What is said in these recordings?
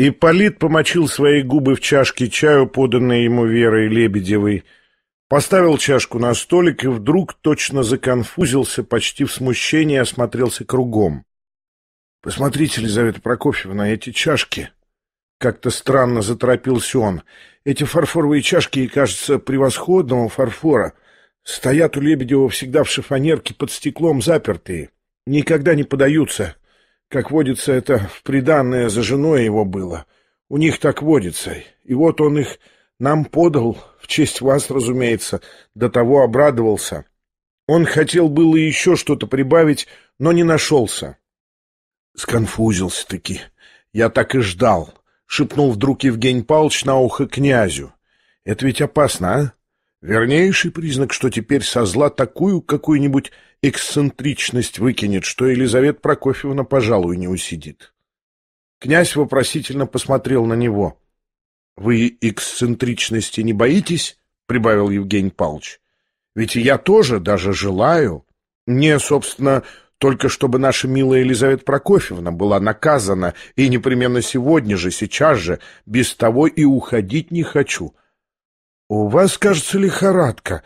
И Полит помочил свои губы в чашке чаю, поданной ему Верой Лебедевой, поставил чашку на столик и вдруг точно законфузился, почти в смущении осмотрелся кругом. — Посмотрите, Лизавета Прокофьевна, эти чашки! — как-то странно заторопился он. — Эти фарфоровые чашки, кажется, превосходного фарфора — Стоят у Лебедева всегда в шифонерке под стеклом запертые. Никогда не подаются. Как водится, это в приданное за женой его было. У них так водится. И вот он их нам подал, в честь вас, разумеется, до того обрадовался. Он хотел было еще что-то прибавить, но не нашелся. Сконфузился-таки. Я так и ждал, — шепнул вдруг Евгений Павлович на ухо князю. Это ведь опасно, а? Вернейший признак, что теперь со зла такую какую-нибудь эксцентричность выкинет, что Елизавета Прокофьевна, пожалуй, не усидит. Князь вопросительно посмотрел на него. — Вы эксцентричности не боитесь? — прибавил Евгений Павлович. — Ведь я тоже даже желаю. Мне, собственно, только чтобы наша милая Елизавета Прокофьевна была наказана, и непременно сегодня же, сейчас же, без того и уходить не хочу. — У вас, кажется, лихорадка.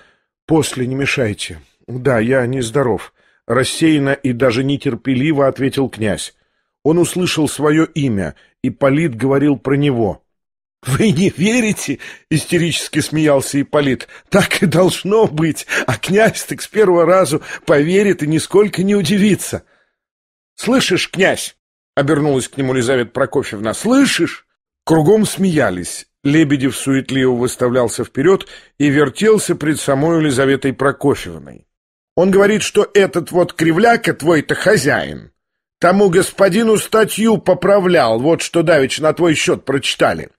После не мешайте. «Да, я нездоров», — рассеянно и даже нетерпеливо ответил князь. Он услышал свое имя, и Полит говорил про него. «Вы не верите?» — истерически смеялся Ипполит. «Так и должно быть, а князь так с первого разу поверит и нисколько не удивится». «Слышишь, князь?» — обернулась к нему Лизавета Прокофьевна. «Слышишь?» Кругом смеялись. Лебедев суетливо выставлялся вперед и вертелся пред самой Елизаветой Прокофьевной. Он говорит, что этот вот кривляка твой-то хозяин. Тому господину статью поправлял, вот что давеча на твой счет прочитали.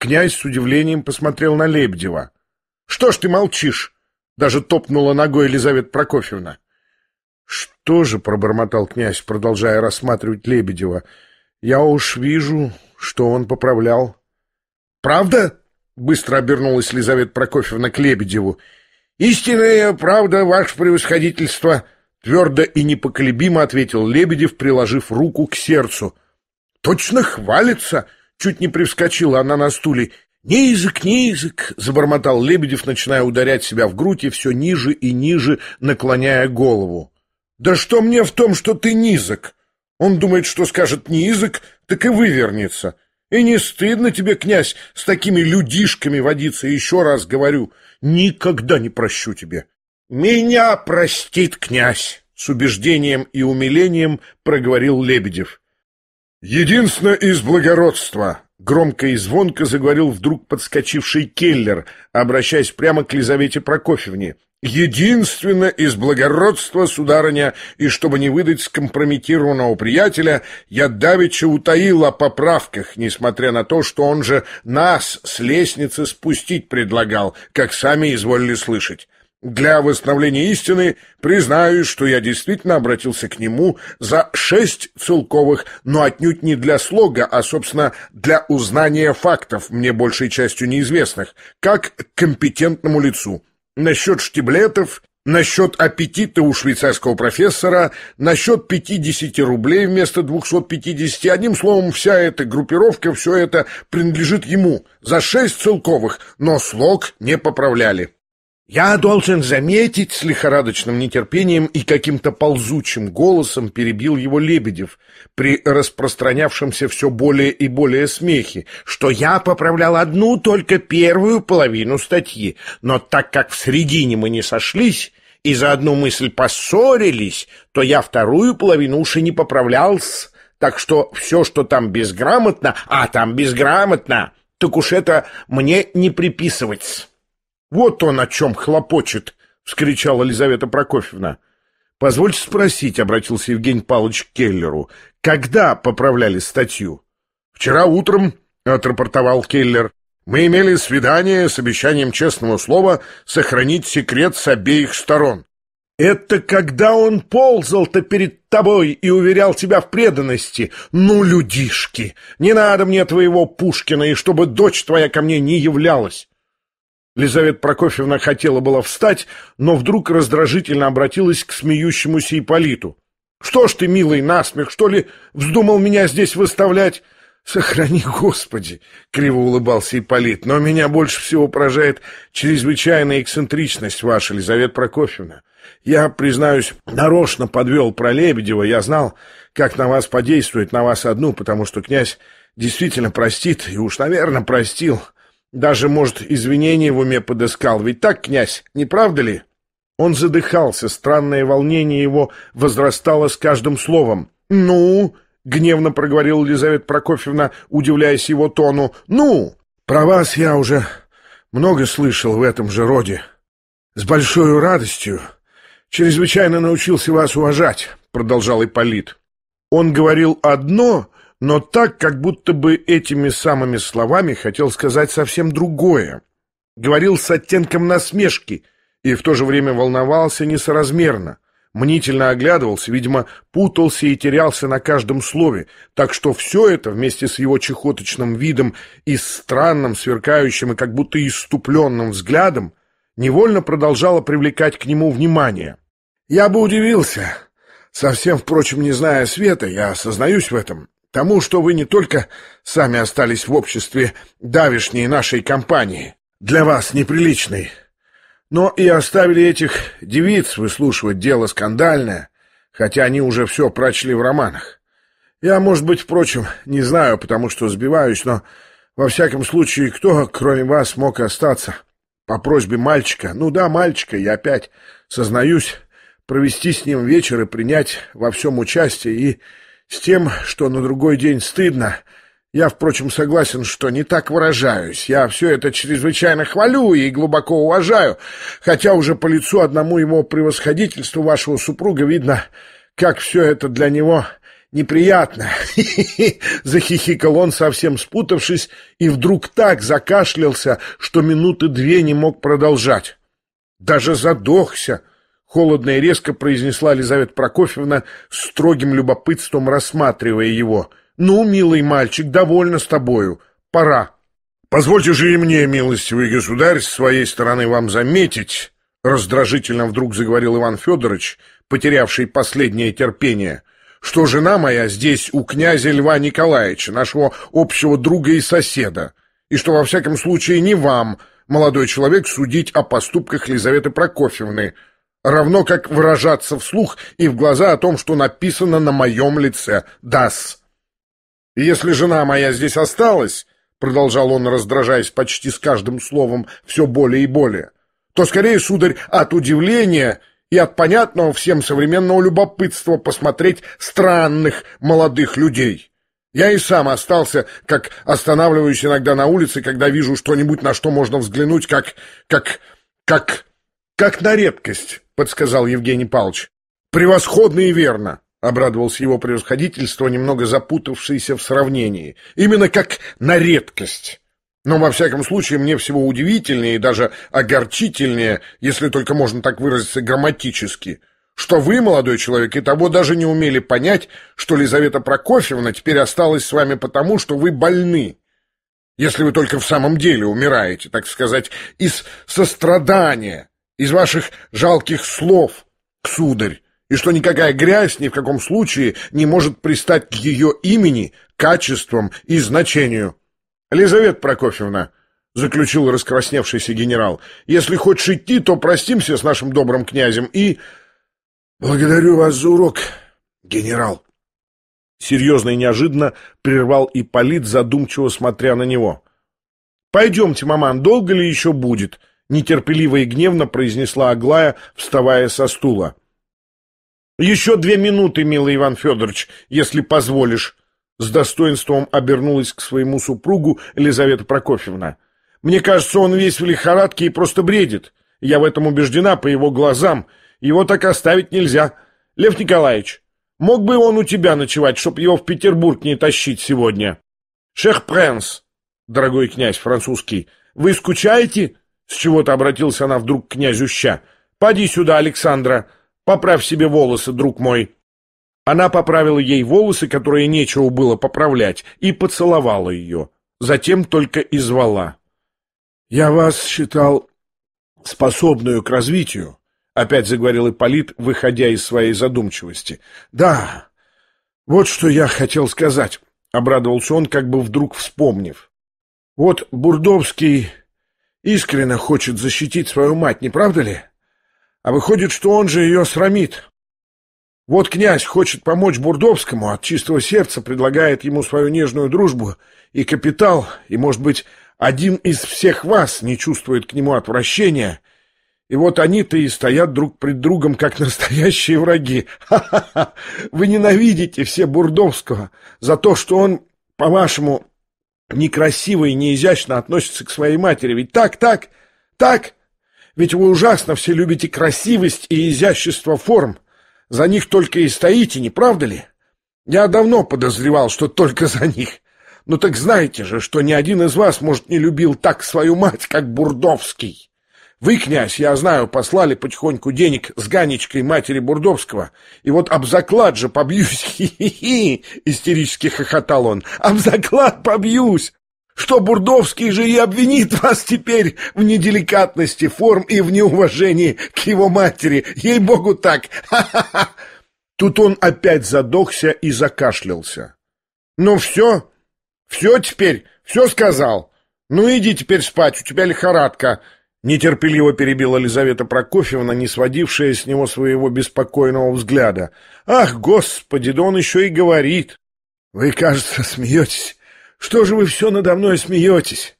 Князь с удивлением посмотрел на Лебедева. — Что ж ты молчишь? — даже топнула ногой Елизавета Прокофьевна. — Что же, — пробормотал князь, продолжая рассматривать Лебедева, — я уж вижу, что он поправлял. — Правда? — быстро обернулась Елизавета Прокофьевна к Лебедеву. «Истинная правда, ваше превосходительство!» — твердо и непоколебимо ответил Лебедев, приложив руку к сердцу. «Точно хвалится!» — чуть не привскочила она на стуле. «Не язык, не язык!» — забормотал Лебедев, начиная ударять себя в грудь и все ниже и ниже, наклоняя голову. «Да что мне в том, что ты низок?» Он думает, что скажет «низок», так и вывернется. И не стыдно тебе, князь, с такими людишками водиться, еще раз говорю, никогда не прощу тебе. Меня простит князь, с убеждением и умилением проговорил Лебедев. Единственно из благородства, громко и звонко заговорил вдруг подскочивший Келлер, обращаясь прямо к Лизавете Прокофьевне, Единственно из благородства, сударыня, и чтобы не выдать скомпрометированного приятеля, я давеча утаил о поправках, несмотря на то, что он же нас с лестницы спустить предлагал, как сами изволили слышать. Для восстановления истины признаюсь, что я действительно обратился к нему за шесть целковых, но отнюдь не для слога, а, собственно, для узнания фактов, мне большей частью неизвестных, как компетентному лицу насчет штиблетов, насчет аппетита у швейцарского профессора, насчет 50 рублей вместо 250. Одним словом, вся эта группировка, все это принадлежит ему. За шесть целковых, но слог не поправляли. Я должен заметить с лихорадочным нетерпением и каким-то ползучим голосом перебил его Лебедев при распространявшемся все более и более смехе, что я поправлял одну только первую половину статьи, но так как в середине мы не сошлись и за одну мысль поссорились, то я вторую половину уж и не поправлял, так что все, что там безграмотно, а там безграмотно, так уж это мне не приписывать. «Вот он о чем хлопочет!» — вскричала Елизавета Прокофьевна. «Позвольте спросить», — обратился Евгений Павлович к Келлеру, — «когда поправляли статью?» «Вчера утром», — отрапортовал Келлер. «Мы имели свидание с обещанием честного слова сохранить секрет с обеих сторон». «Это когда он ползал-то перед тобой и уверял тебя в преданности? Ну, людишки, не надо мне твоего Пушкина, и чтобы дочь твоя ко мне не являлась. Лизавета Прокофьевна хотела была встать, но вдруг раздражительно обратилась к смеющемуся Иполиту. «Что ж ты, милый насмех, что ли, вздумал меня здесь выставлять?» «Сохрани, Господи!» — криво улыбался Ипполит. «Но меня больше всего поражает чрезвычайная эксцентричность ваша, Лизавета Прокофьевна. Я, признаюсь, нарочно подвел про Лебедева. Я знал, как на вас подействует, на вас одну, потому что князь действительно простит, и уж, наверное, простил. Даже, может, извинения в уме подыскал. Ведь так, князь, не правда ли? Он задыхался, странное волнение его возрастало с каждым словом. «Ну?» — гневно проговорила Елизавета Прокофьевна, удивляясь его тону. «Ну?» «Про вас я уже много слышал в этом же роде. С большой радостью чрезвычайно научился вас уважать», — продолжал Ипполит. Он говорил одно, но так, как будто бы этими самыми словами хотел сказать совсем другое. Говорил с оттенком насмешки и в то же время волновался несоразмерно. Мнительно оглядывался, видимо, путался и терялся на каждом слове, так что все это вместе с его чехоточным видом и странным, сверкающим и как будто иступленным взглядом невольно продолжало привлекать к нему внимание. «Я бы удивился», Совсем, впрочем, не зная света, я осознаюсь в этом тому, что вы не только сами остались в обществе давишней нашей компании, для вас неприличной, но и оставили этих девиц выслушивать дело скандальное, хотя они уже все прочли в романах. Я, может быть, впрочем, не знаю, потому что сбиваюсь, но во всяком случае, кто, кроме вас, мог остаться по просьбе мальчика? Ну да, мальчика, я опять сознаюсь, провести с ним вечер и принять во всем участие и с тем, что на другой день стыдно, я, впрочем, согласен, что не так выражаюсь. Я все это чрезвычайно хвалю и глубоко уважаю, хотя уже по лицу одному его превосходительству вашего супруга видно, как все это для него неприятно. Захихикал он, совсем спутавшись, и вдруг так закашлялся, что минуты две не мог продолжать. Даже задохся. Холодно и резко произнесла Лизавета Прокофьевна, строгим любопытством рассматривая его. «Ну, милый мальчик, довольна с тобою. Пора». «Позвольте же и мне, милостивый государь, с своей стороны вам заметить», раздражительно вдруг заговорил Иван Федорович, потерявший последнее терпение, что жена моя здесь у князя Льва Николаевича, нашего общего друга и соседа, и что во всяком случае не вам, молодой человек, судить о поступках Лизаветы Прокофьевны, равно как выражаться вслух и в глаза о том, что написано на моем лице «дас». «Если жена моя здесь осталась», — продолжал он, раздражаясь почти с каждым словом все более и более, «то скорее, сударь, от удивления и от понятного всем современного любопытства посмотреть странных молодых людей». Я и сам остался, как останавливаюсь иногда на улице, когда вижу что-нибудь, на что можно взглянуть, как... как... как... «Как на редкость», — подсказал Евгений Павлович. «Превосходно и верно», — обрадовался его превосходительство, немного запутавшееся в сравнении. «Именно как на редкость». Но, во всяком случае, мне всего удивительнее и даже огорчительнее, если только можно так выразиться грамматически, что вы, молодой человек, и того даже не умели понять, что Лизавета Прокофьевна теперь осталась с вами потому, что вы больны. Если вы только в самом деле умираете, так сказать, из сострадания, из ваших жалких слов, сударь, и что никакая грязь ни в каком случае не может пристать к ее имени, качествам и значению. Лизавета Прокофьевна, — заключил раскрасневшийся генерал, — если хочешь идти, то простимся с нашим добрым князем и... Благодарю вас за урок, генерал. Серьезно и неожиданно прервал Ипполит, задумчиво смотря на него. «Пойдемте, маман, долго ли еще будет?» нетерпеливо и гневно произнесла Аглая, вставая со стула. «Еще две минуты, милый Иван Федорович, если позволишь», с достоинством обернулась к своему супругу Елизавета Прокофьевна. «Мне кажется, он весь в лихорадке и просто бредит. Я в этом убеждена по его глазам. Его так оставить нельзя. Лев Николаевич, мог бы он у тебя ночевать, чтоб его в Петербург не тащить сегодня?» «Шех-пренс, дорогой князь французский, вы скучаете?» С чего-то обратился она вдруг к князю Ща. «Поди сюда, Александра! Поправь себе волосы, друг мой!» Она поправила ей волосы, которые нечего было поправлять, и поцеловала ее. Затем только и звала. «Я вас считал способную к развитию», — опять заговорил Ипполит, выходя из своей задумчивости. «Да, вот что я хотел сказать», — обрадовался он, как бы вдруг вспомнив. «Вот Бурдовский искренне хочет защитить свою мать, не правда ли? А выходит, что он же ее срамит. Вот князь хочет помочь Бурдовскому, от чистого сердца предлагает ему свою нежную дружбу и капитал, и, может быть, один из всех вас не чувствует к нему отвращения. И вот они-то и стоят друг пред другом, как настоящие враги. Ха-ха-ха! Вы ненавидите все Бурдовского за то, что он, по-вашему, некрасиво и неизящно относится к своей матери. Ведь так, так, так. Ведь вы ужасно все любите красивость и изящество форм. За них только и стоите, не правда ли? Я давно подозревал, что только за них. но ну так знаете же, что ни один из вас, может, не любил так свою мать, как Бурдовский. Вы, князь, я знаю, послали потихоньку денег с Ганечкой матери Бурдовского, и вот об заклад же побьюсь, хи-хи-хи, истерически хохотал он, об заклад побьюсь, что Бурдовский же и обвинит вас теперь в неделикатности форм и в неуважении к его матери, ей-богу так, ха-ха-ха. Тут он опять задохся и закашлялся. Ну все, все теперь, все сказал, ну иди теперь спать, у тебя лихорадка, — Нетерпеливо перебила Елизавета Прокофьевна, не сводившая с него своего беспокойного взгляда. «Ах, господи, да он еще и говорит!» «Вы, кажется, смеетесь. Что же вы все надо мной смеетесь?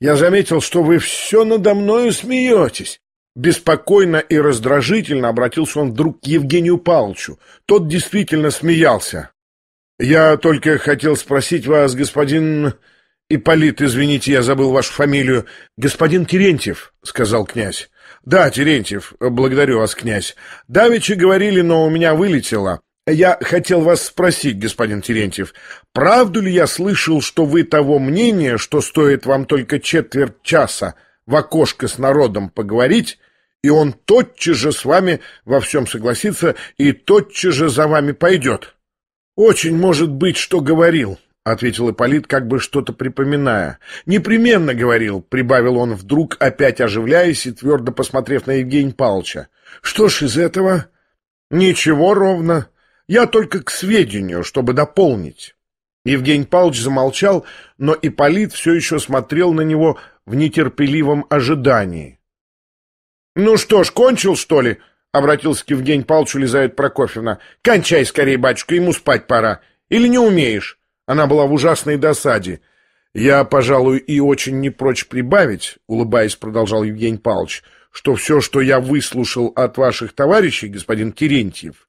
Я заметил, что вы все надо мною смеетесь!» Беспокойно и раздражительно обратился он вдруг к Евгению Павловичу. Тот действительно смеялся. «Я только хотел спросить вас, господин...» Ипполит, извините, я забыл вашу фамилию. Господин Терентьев, сказал князь. Да, Терентьев, благодарю вас, князь. Давичи говорили, но у меня вылетело. Я хотел вас спросить, господин Терентьев, правду ли я слышал, что вы того мнения, что стоит вам только четверть часа в окошко с народом поговорить, и он тотчас же с вами во всем согласится и тотчас же за вами пойдет? Очень может быть, что говорил, — ответил Ипполит, как бы что-то припоминая. «Непременно говорил», — прибавил он вдруг, опять оживляясь и твердо посмотрев на Евгения Павловича. «Что ж из этого?» «Ничего ровно. Я только к сведению, чтобы дополнить». Евгений Павлович замолчал, но Ипполит все еще смотрел на него в нетерпеливом ожидании. «Ну что ж, кончил, что ли?» — обратился к Евгению Павловичу Лизавета Прокофьевна. «Кончай скорее, батюшка, ему спать пора. Или не умеешь?» Она была в ужасной досаде. «Я, пожалуй, и очень не прочь прибавить», — улыбаясь, продолжал Евгений Павлович, «что все, что я выслушал от ваших товарищей, господин Терентьев,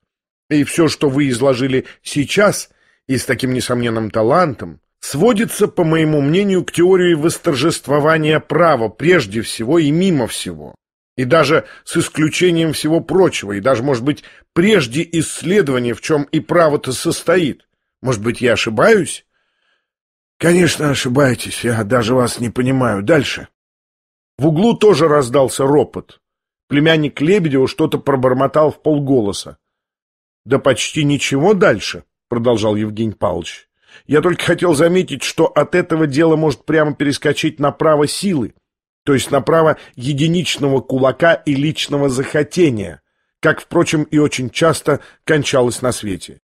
и все, что вы изложили сейчас и с таким несомненным талантом, сводится, по моему мнению, к теории восторжествования права прежде всего и мимо всего, и даже с исключением всего прочего, и даже, может быть, прежде исследования, в чем и право-то состоит». Может быть, я ошибаюсь? Конечно, ошибаетесь, я даже вас не понимаю. Дальше. В углу тоже раздался ропот. Племянник Лебедева что-то пробормотал в полголоса. Да почти ничего дальше, продолжал Евгений Павлович. Я только хотел заметить, что от этого дела может прямо перескочить направо силы, то есть направо единичного кулака и личного захотения, как, впрочем, и очень часто кончалось на свете.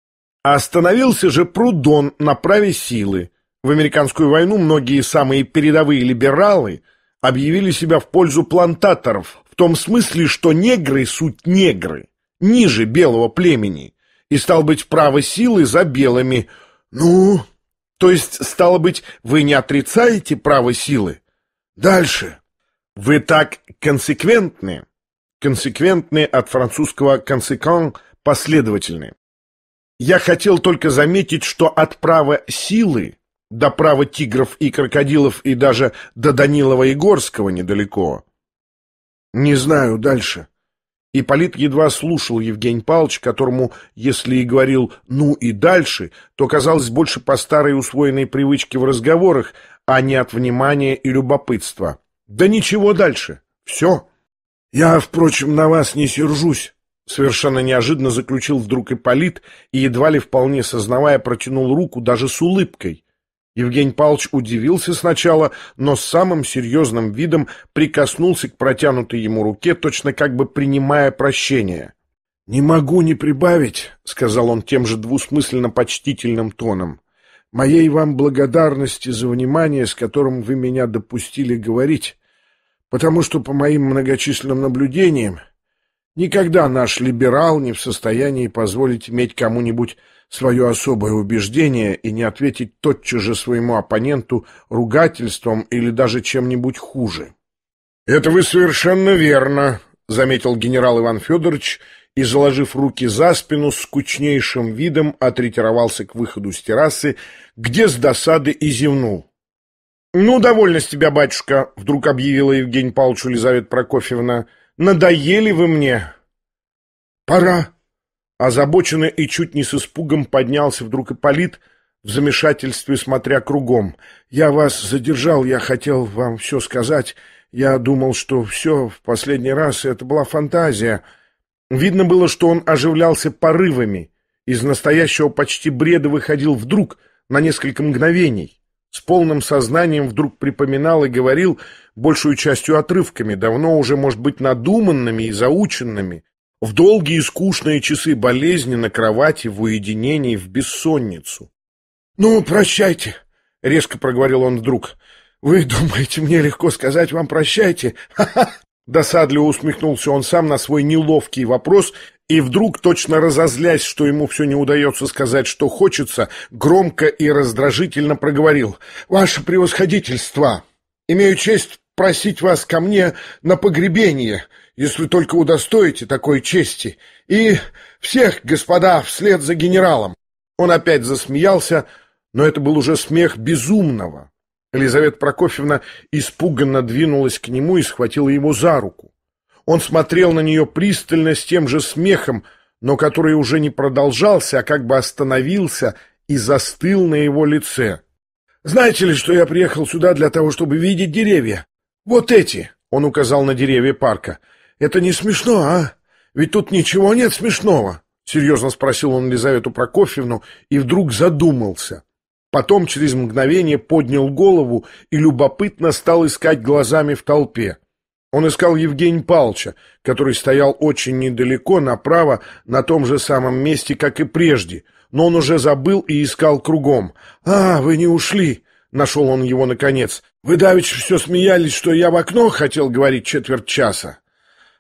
А остановился же Прудон на праве силы. В американскую войну многие самые передовые либералы объявили себя в пользу плантаторов, в том смысле, что негры — суть негры, ниже белого племени, и, стал быть, право силы за белыми. Ну, то есть, стало быть, вы не отрицаете право силы? Дальше. Вы так консеквентны. Консеквентны от французского консекон последовательны. Я хотел только заметить, что от права силы до права тигров и крокодилов и даже до Данилова и Горского недалеко. Не знаю дальше. И Полит едва слушал Евгений Павлович, которому, если и говорил «ну и дальше», то казалось больше по старой усвоенной привычке в разговорах, а не от внимания и любопытства. «Да ничего дальше. Все. Я, впрочем, на вас не сержусь. Совершенно неожиданно заключил вдруг Ипполит и, едва ли вполне сознавая, протянул руку даже с улыбкой. Евгений Павлович удивился сначала, но с самым серьезным видом прикоснулся к протянутой ему руке, точно как бы принимая прощение. «Не могу не прибавить», — сказал он тем же двусмысленно почтительным тоном, «моей вам благодарности за внимание, с которым вы меня допустили говорить, потому что, по моим многочисленным наблюдениям, Никогда наш либерал не в состоянии позволить иметь кому-нибудь свое особое убеждение и не ответить тотчас же своему оппоненту ругательством или даже чем-нибудь хуже. «Это вы совершенно верно», — заметил генерал Иван Федорович и, заложив руки за спину, с скучнейшим видом отретировался к выходу с террасы, где с досады и зевнул. «Ну, довольно с тебя, батюшка», — вдруг объявила Евгений Павловичу Елизавета Прокофьевна, — Надоели вы мне!» «Пора!» Озабоченно и чуть не с испугом поднялся вдруг Ипполит, в замешательстве смотря кругом. «Я вас задержал, я хотел вам все сказать. Я думал, что все в последний раз это была фантазия». Видно было, что он оживлялся порывами. Из настоящего почти бреда выходил вдруг на несколько мгновений. С полным сознанием вдруг припоминал и говорил, большую частью отрывками, давно уже, может быть, надуманными и заученными, в долгие и скучные часы болезни на кровати, в уединении, в бессонницу. «Ну, прощайте!» — резко проговорил он вдруг. «Вы думаете, мне легко сказать вам прощайте? Ха-ха! Досадливо усмехнулся он сам на свой неловкий вопрос и вдруг, точно разозлясь, что ему все не удается сказать, что хочется, громко и раздражительно проговорил. «Ваше превосходительство! Имею честь просить вас ко мне на погребение, если только удостоите такой чести, и всех, господа, вслед за генералом!» Он опять засмеялся, но это был уже смех безумного, Елизавета Прокофьевна испуганно двинулась к нему и схватила его за руку. Он смотрел на нее пристально с тем же смехом, но который уже не продолжался, а как бы остановился и застыл на его лице. «Знаете ли, что я приехал сюда для того, чтобы видеть деревья? Вот эти!» — он указал на деревья парка. «Это не смешно, а? Ведь тут ничего нет смешного!» — серьезно спросил он Елизавету Прокофьевну и вдруг задумался. Потом через мгновение поднял голову и любопытно стал искать глазами в толпе. Он искал Евгения Палча, который стоял очень недалеко, направо, на том же самом месте, как и прежде, но он уже забыл и искал кругом. «А, вы не ушли!» — нашел он его наконец. «Вы давеча все смеялись, что я в окно хотел говорить четверть часа.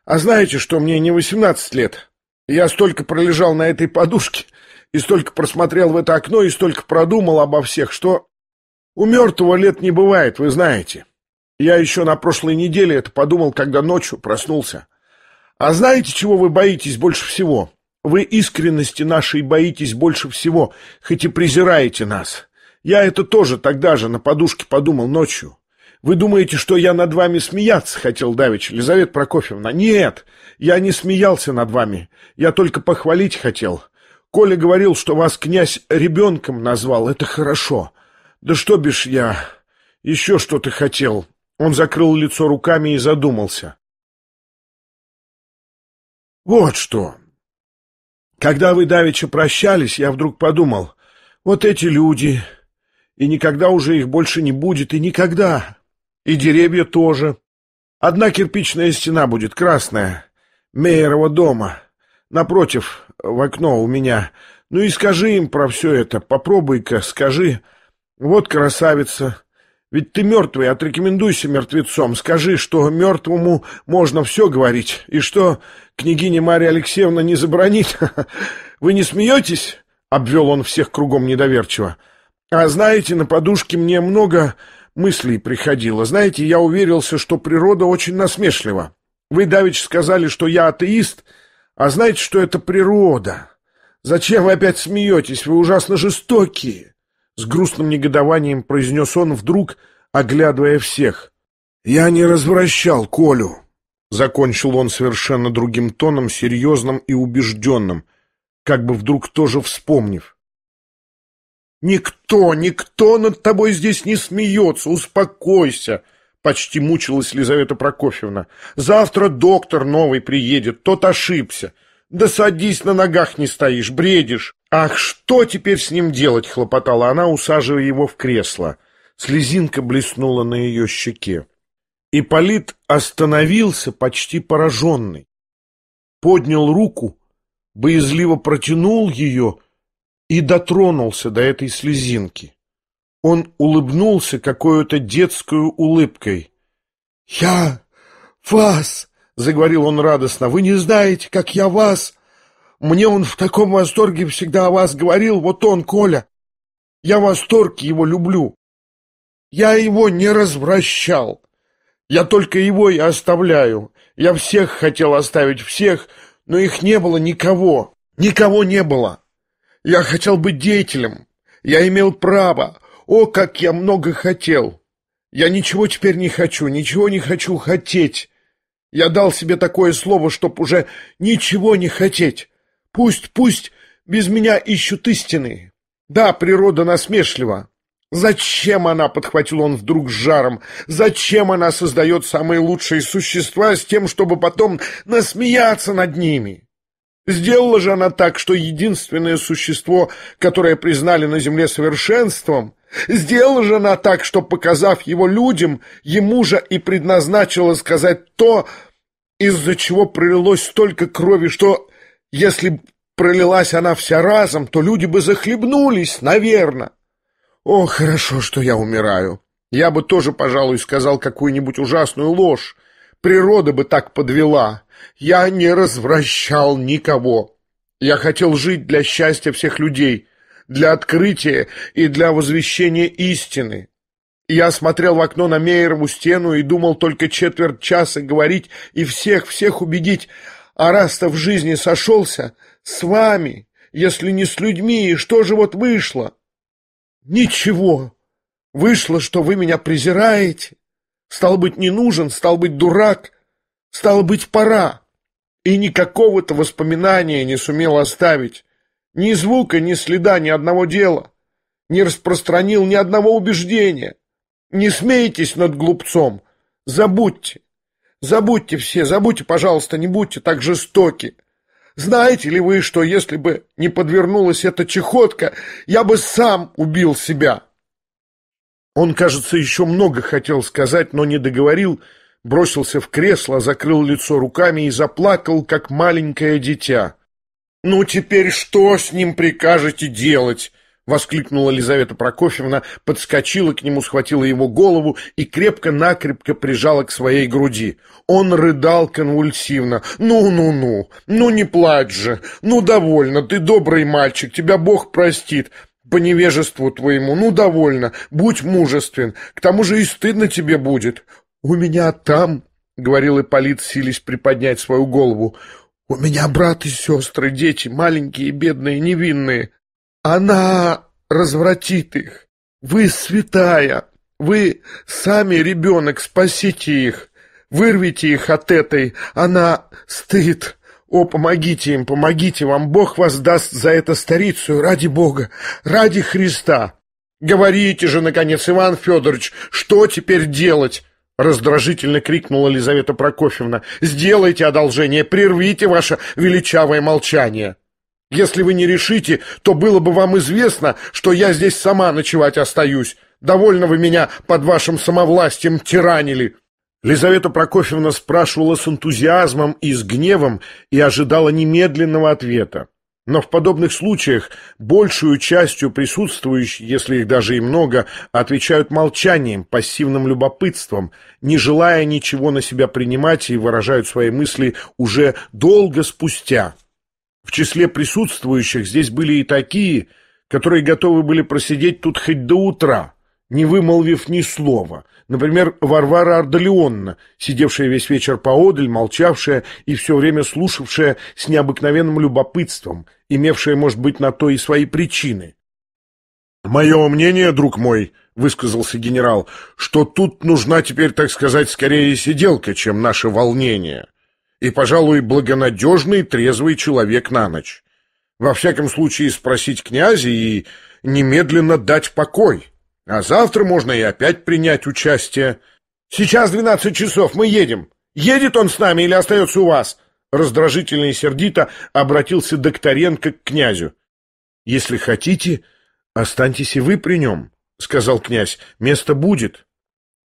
А знаете, что мне не восемнадцать лет? Я столько пролежал на этой подушке, и столько просмотрел в это окно, и столько продумал обо всех, что... У мертвого лет не бывает, вы знаете. Я еще на прошлой неделе это подумал, когда ночью проснулся. А знаете, чего вы боитесь больше всего? Вы искренности нашей боитесь больше всего, хоть и презираете нас. Я это тоже тогда же на подушке подумал ночью. Вы думаете, что я над вами смеяться хотел, Давич, Елизавета Прокофьевна? Нет, я не смеялся над вами. Я только похвалить хотел. Коля говорил, что вас князь ребенком назвал. Это хорошо. Да что бишь я... Еще что-то хотел. Он закрыл лицо руками и задумался. Вот что. Когда вы давеча прощались, я вдруг подумал, вот эти люди, и никогда уже их больше не будет, и никогда, и деревья тоже. Одна кирпичная стена будет красная, Мейерова дома, напротив в окно у меня. Ну и скажи им про все это. Попробуй-ка, скажи. Вот красавица. Ведь ты мертвый, отрекомендуйся мертвецом. Скажи, что мертвому можно все говорить, и что княгиня Марья Алексеевна не забронит. Вы не смеетесь?» — обвел он всех кругом недоверчиво. «А знаете, на подушке мне много мыслей приходило. Знаете, я уверился, что природа очень насмешлива. Вы, Давич, сказали, что я атеист — а знаете, что это природа? Зачем вы опять смеетесь? Вы ужасно жестокие!» С грустным негодованием произнес он вдруг, оглядывая всех. «Я не развращал Колю!» Закончил он совершенно другим тоном, серьезным и убежденным, как бы вдруг тоже вспомнив. «Никто, никто над тобой здесь не смеется! Успокойся!» Почти мучилась Лизавета Прокофьевна. «Завтра доктор новый приедет, тот ошибся. Да садись, на ногах не стоишь, бредишь. Ах, что теперь с ним делать?» — хлопотала она, усаживая его в кресло. Слезинка блеснула на ее щеке. И Полит остановился, почти пораженный. Поднял руку, боязливо протянул ее и дотронулся до этой слезинки. Он улыбнулся какой-то детской улыбкой. «Я вас!» — заговорил он радостно. «Вы не знаете, как я вас! Мне он в таком восторге всегда о вас говорил, вот он, Коля! Я восторг его люблю! Я его не развращал! Я только его и оставляю! Я всех хотел оставить, всех, но их не было никого! Никого не было! Я хотел быть деятелем! Я имел право!» О, как я много хотел! Я ничего теперь не хочу, ничего не хочу хотеть. Я дал себе такое слово, чтоб уже ничего не хотеть. Пусть, пусть без меня ищут истины. Да, природа насмешлива. Зачем она, подхватил он вдруг с жаром, зачем она создает самые лучшие существа с тем, чтобы потом насмеяться над ними? Сделала же она так, что единственное существо, которое признали на земле совершенством, Сделала же она так, что, показав его людям, ему же и предназначила сказать то, из-за чего пролилось столько крови, что, если пролилась она вся разом, то люди бы захлебнулись, наверное. О, хорошо, что я умираю. Я бы тоже, пожалуй, сказал какую-нибудь ужасную ложь. Природа бы так подвела. Я не развращал никого. Я хотел жить для счастья всех людей для открытия и для возвещения истины. Я смотрел в окно на Мейерову стену и думал только четверть часа говорить и всех-всех убедить. А раз-то в жизни сошелся с вами, если не с людьми, и что же вот вышло? Ничего. Вышло, что вы меня презираете. Стал быть, не нужен, стал быть, дурак. Стало быть, пора. И никакого-то воспоминания не сумел оставить. Ни звука, ни следа, ни одного дела. Не распространил ни одного убеждения. Не смейтесь над глупцом. Забудьте. Забудьте все, забудьте, пожалуйста, не будьте так жестоки. Знаете ли вы, что если бы не подвернулась эта чехотка, я бы сам убил себя?» Он, кажется, еще много хотел сказать, но не договорил, бросился в кресло, закрыл лицо руками и заплакал, как маленькое дитя. «Ну теперь что с ним прикажете делать?» — воскликнула Лизавета Прокофьевна, подскочила к нему, схватила его голову и крепко-накрепко прижала к своей груди. Он рыдал конвульсивно. «Ну-ну-ну! Ну не плачь же! Ну довольно! Ты добрый мальчик, тебя Бог простит! по невежеству твоему. Ну, довольно. Будь мужествен. К тому же и стыдно тебе будет. У меня там, — говорил Ипполит, сились приподнять свою голову, у меня брат и сестры, дети, маленькие, бедные, невинные. Она развратит их. Вы святая. Вы сами ребенок, спасите их. Вырвите их от этой. Она стыд. О, помогите им, помогите вам. Бог вас даст за это старицу, ради Бога, ради Христа. Говорите же, наконец, Иван Федорович, что теперь делать? Раздражительно крикнула Лизавета Прокофьевна. «Сделайте одолжение, прервите ваше величавое молчание. Если вы не решите, то было бы вам известно, что я здесь сама ночевать остаюсь. Довольно вы меня под вашим самовластием тиранили». Лизавета Прокофьевна спрашивала с энтузиазмом и с гневом и ожидала немедленного ответа. Но в подобных случаях большую частью присутствующих, если их даже и много, отвечают молчанием, пассивным любопытством, не желая ничего на себя принимать и выражают свои мысли уже долго спустя. В числе присутствующих здесь были и такие, которые готовы были просидеть тут хоть до утра, не вымолвив ни слова. Например, Варвара Ардалионна, сидевшая весь вечер поодаль, молчавшая и все время слушавшая с необыкновенным любопытством, имевшая, может быть, на то и свои причины. «Мое мнение, друг мой», — высказался генерал, — «что тут нужна теперь, так сказать, скорее сиделка, чем наше волнение. И, пожалуй, благонадежный, трезвый человек на ночь. Во всяком случае, спросить князя и немедленно дать покой». А завтра можно и опять принять участие. Сейчас двенадцать часов, мы едем. Едет он с нами или остается у вас? Раздражительно и сердито обратился Докторенко к князю. Если хотите, останьтесь и вы при нем, сказал князь. Место будет.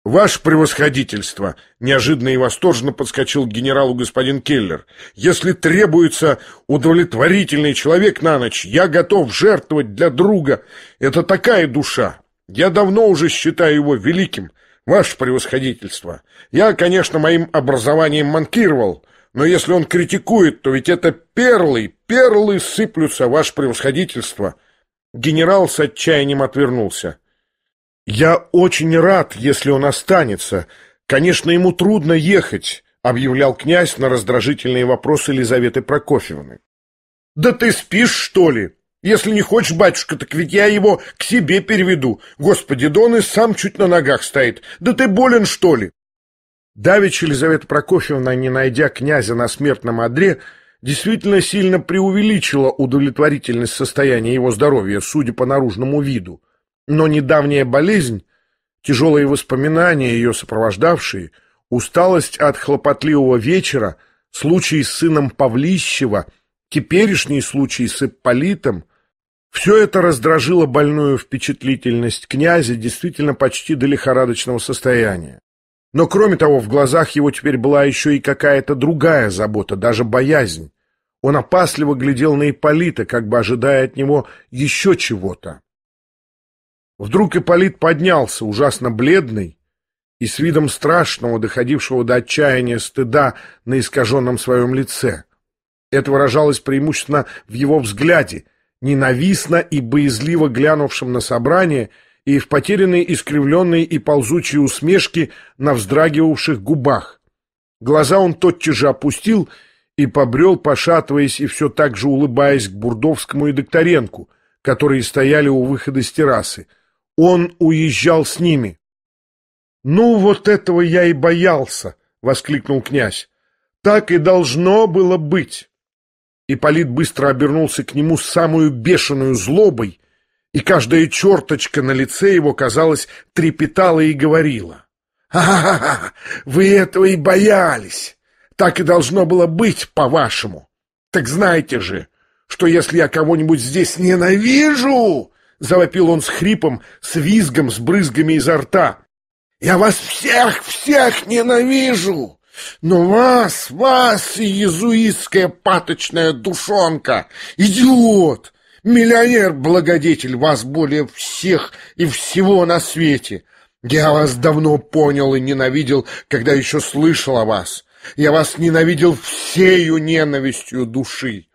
«Ваше превосходительство!» — неожиданно и восторженно подскочил к генералу господин Келлер. «Если требуется удовлетворительный человек на ночь, я готов жертвовать для друга. Это такая душа! Я давно уже считаю его великим, ваше превосходительство. Я, конечно, моим образованием манкировал, но если он критикует, то ведь это перлы, перлы сыплются, ваше превосходительство. Генерал с отчаянием отвернулся. Я очень рад, если он останется. Конечно, ему трудно ехать, объявлял князь на раздражительные вопросы Елизаветы Прокофьевны. Да ты спишь, что ли? Если не хочешь, батюшка, так ведь я его к себе переведу. Господи, да он и сам чуть на ногах стоит. Да ты болен, что ли?» Давич Елизавета Прокофьевна, не найдя князя на смертном одре, действительно сильно преувеличила удовлетворительность состояния его здоровья, судя по наружному виду. Но недавняя болезнь, тяжелые воспоминания, ее сопровождавшие, усталость от хлопотливого вечера, случай с сыном Павлищева, теперешний случай с Ипполитом все это раздражило больную впечатлительность князя действительно почти до лихорадочного состояния. Но кроме того, в глазах его теперь была еще и какая-то другая забота, даже боязнь. Он опасливо глядел на Ипполита, как бы ожидая от него еще чего-то. Вдруг Ипполит поднялся, ужасно бледный, и с видом страшного, доходившего до отчаяния стыда на искаженном своем лице. Это выражалось преимущественно в его взгляде — ненавистно и боязливо глянувшим на собрание и в потерянные искривленные и ползучие усмешки на вздрагивавших губах. Глаза он тотчас же опустил и побрел, пошатываясь и все так же улыбаясь к Бурдовскому и Докторенку, которые стояли у выхода с террасы. Он уезжал с ними. «Ну, вот этого я и боялся!» — воскликнул князь. «Так и должно было быть!» Ипполит быстро обернулся к нему с самую бешеную злобой, и каждая черточка на лице его, казалось, трепетала и говорила. «Ага, вы этого и боялись! Так и должно было быть, по-вашему! Так знаете же, что если я кого-нибудь здесь ненавижу...» Завопил он с хрипом, с визгом, с брызгами изо рта. «Я вас всех, всех ненавижу! Но вас, вас, иезуитская паточная душонка, идиот, миллионер-благодетель, вас более всех и всего на свете. Я вас давно понял и ненавидел, когда еще слышал о вас. Я вас ненавидел всею ненавистью души.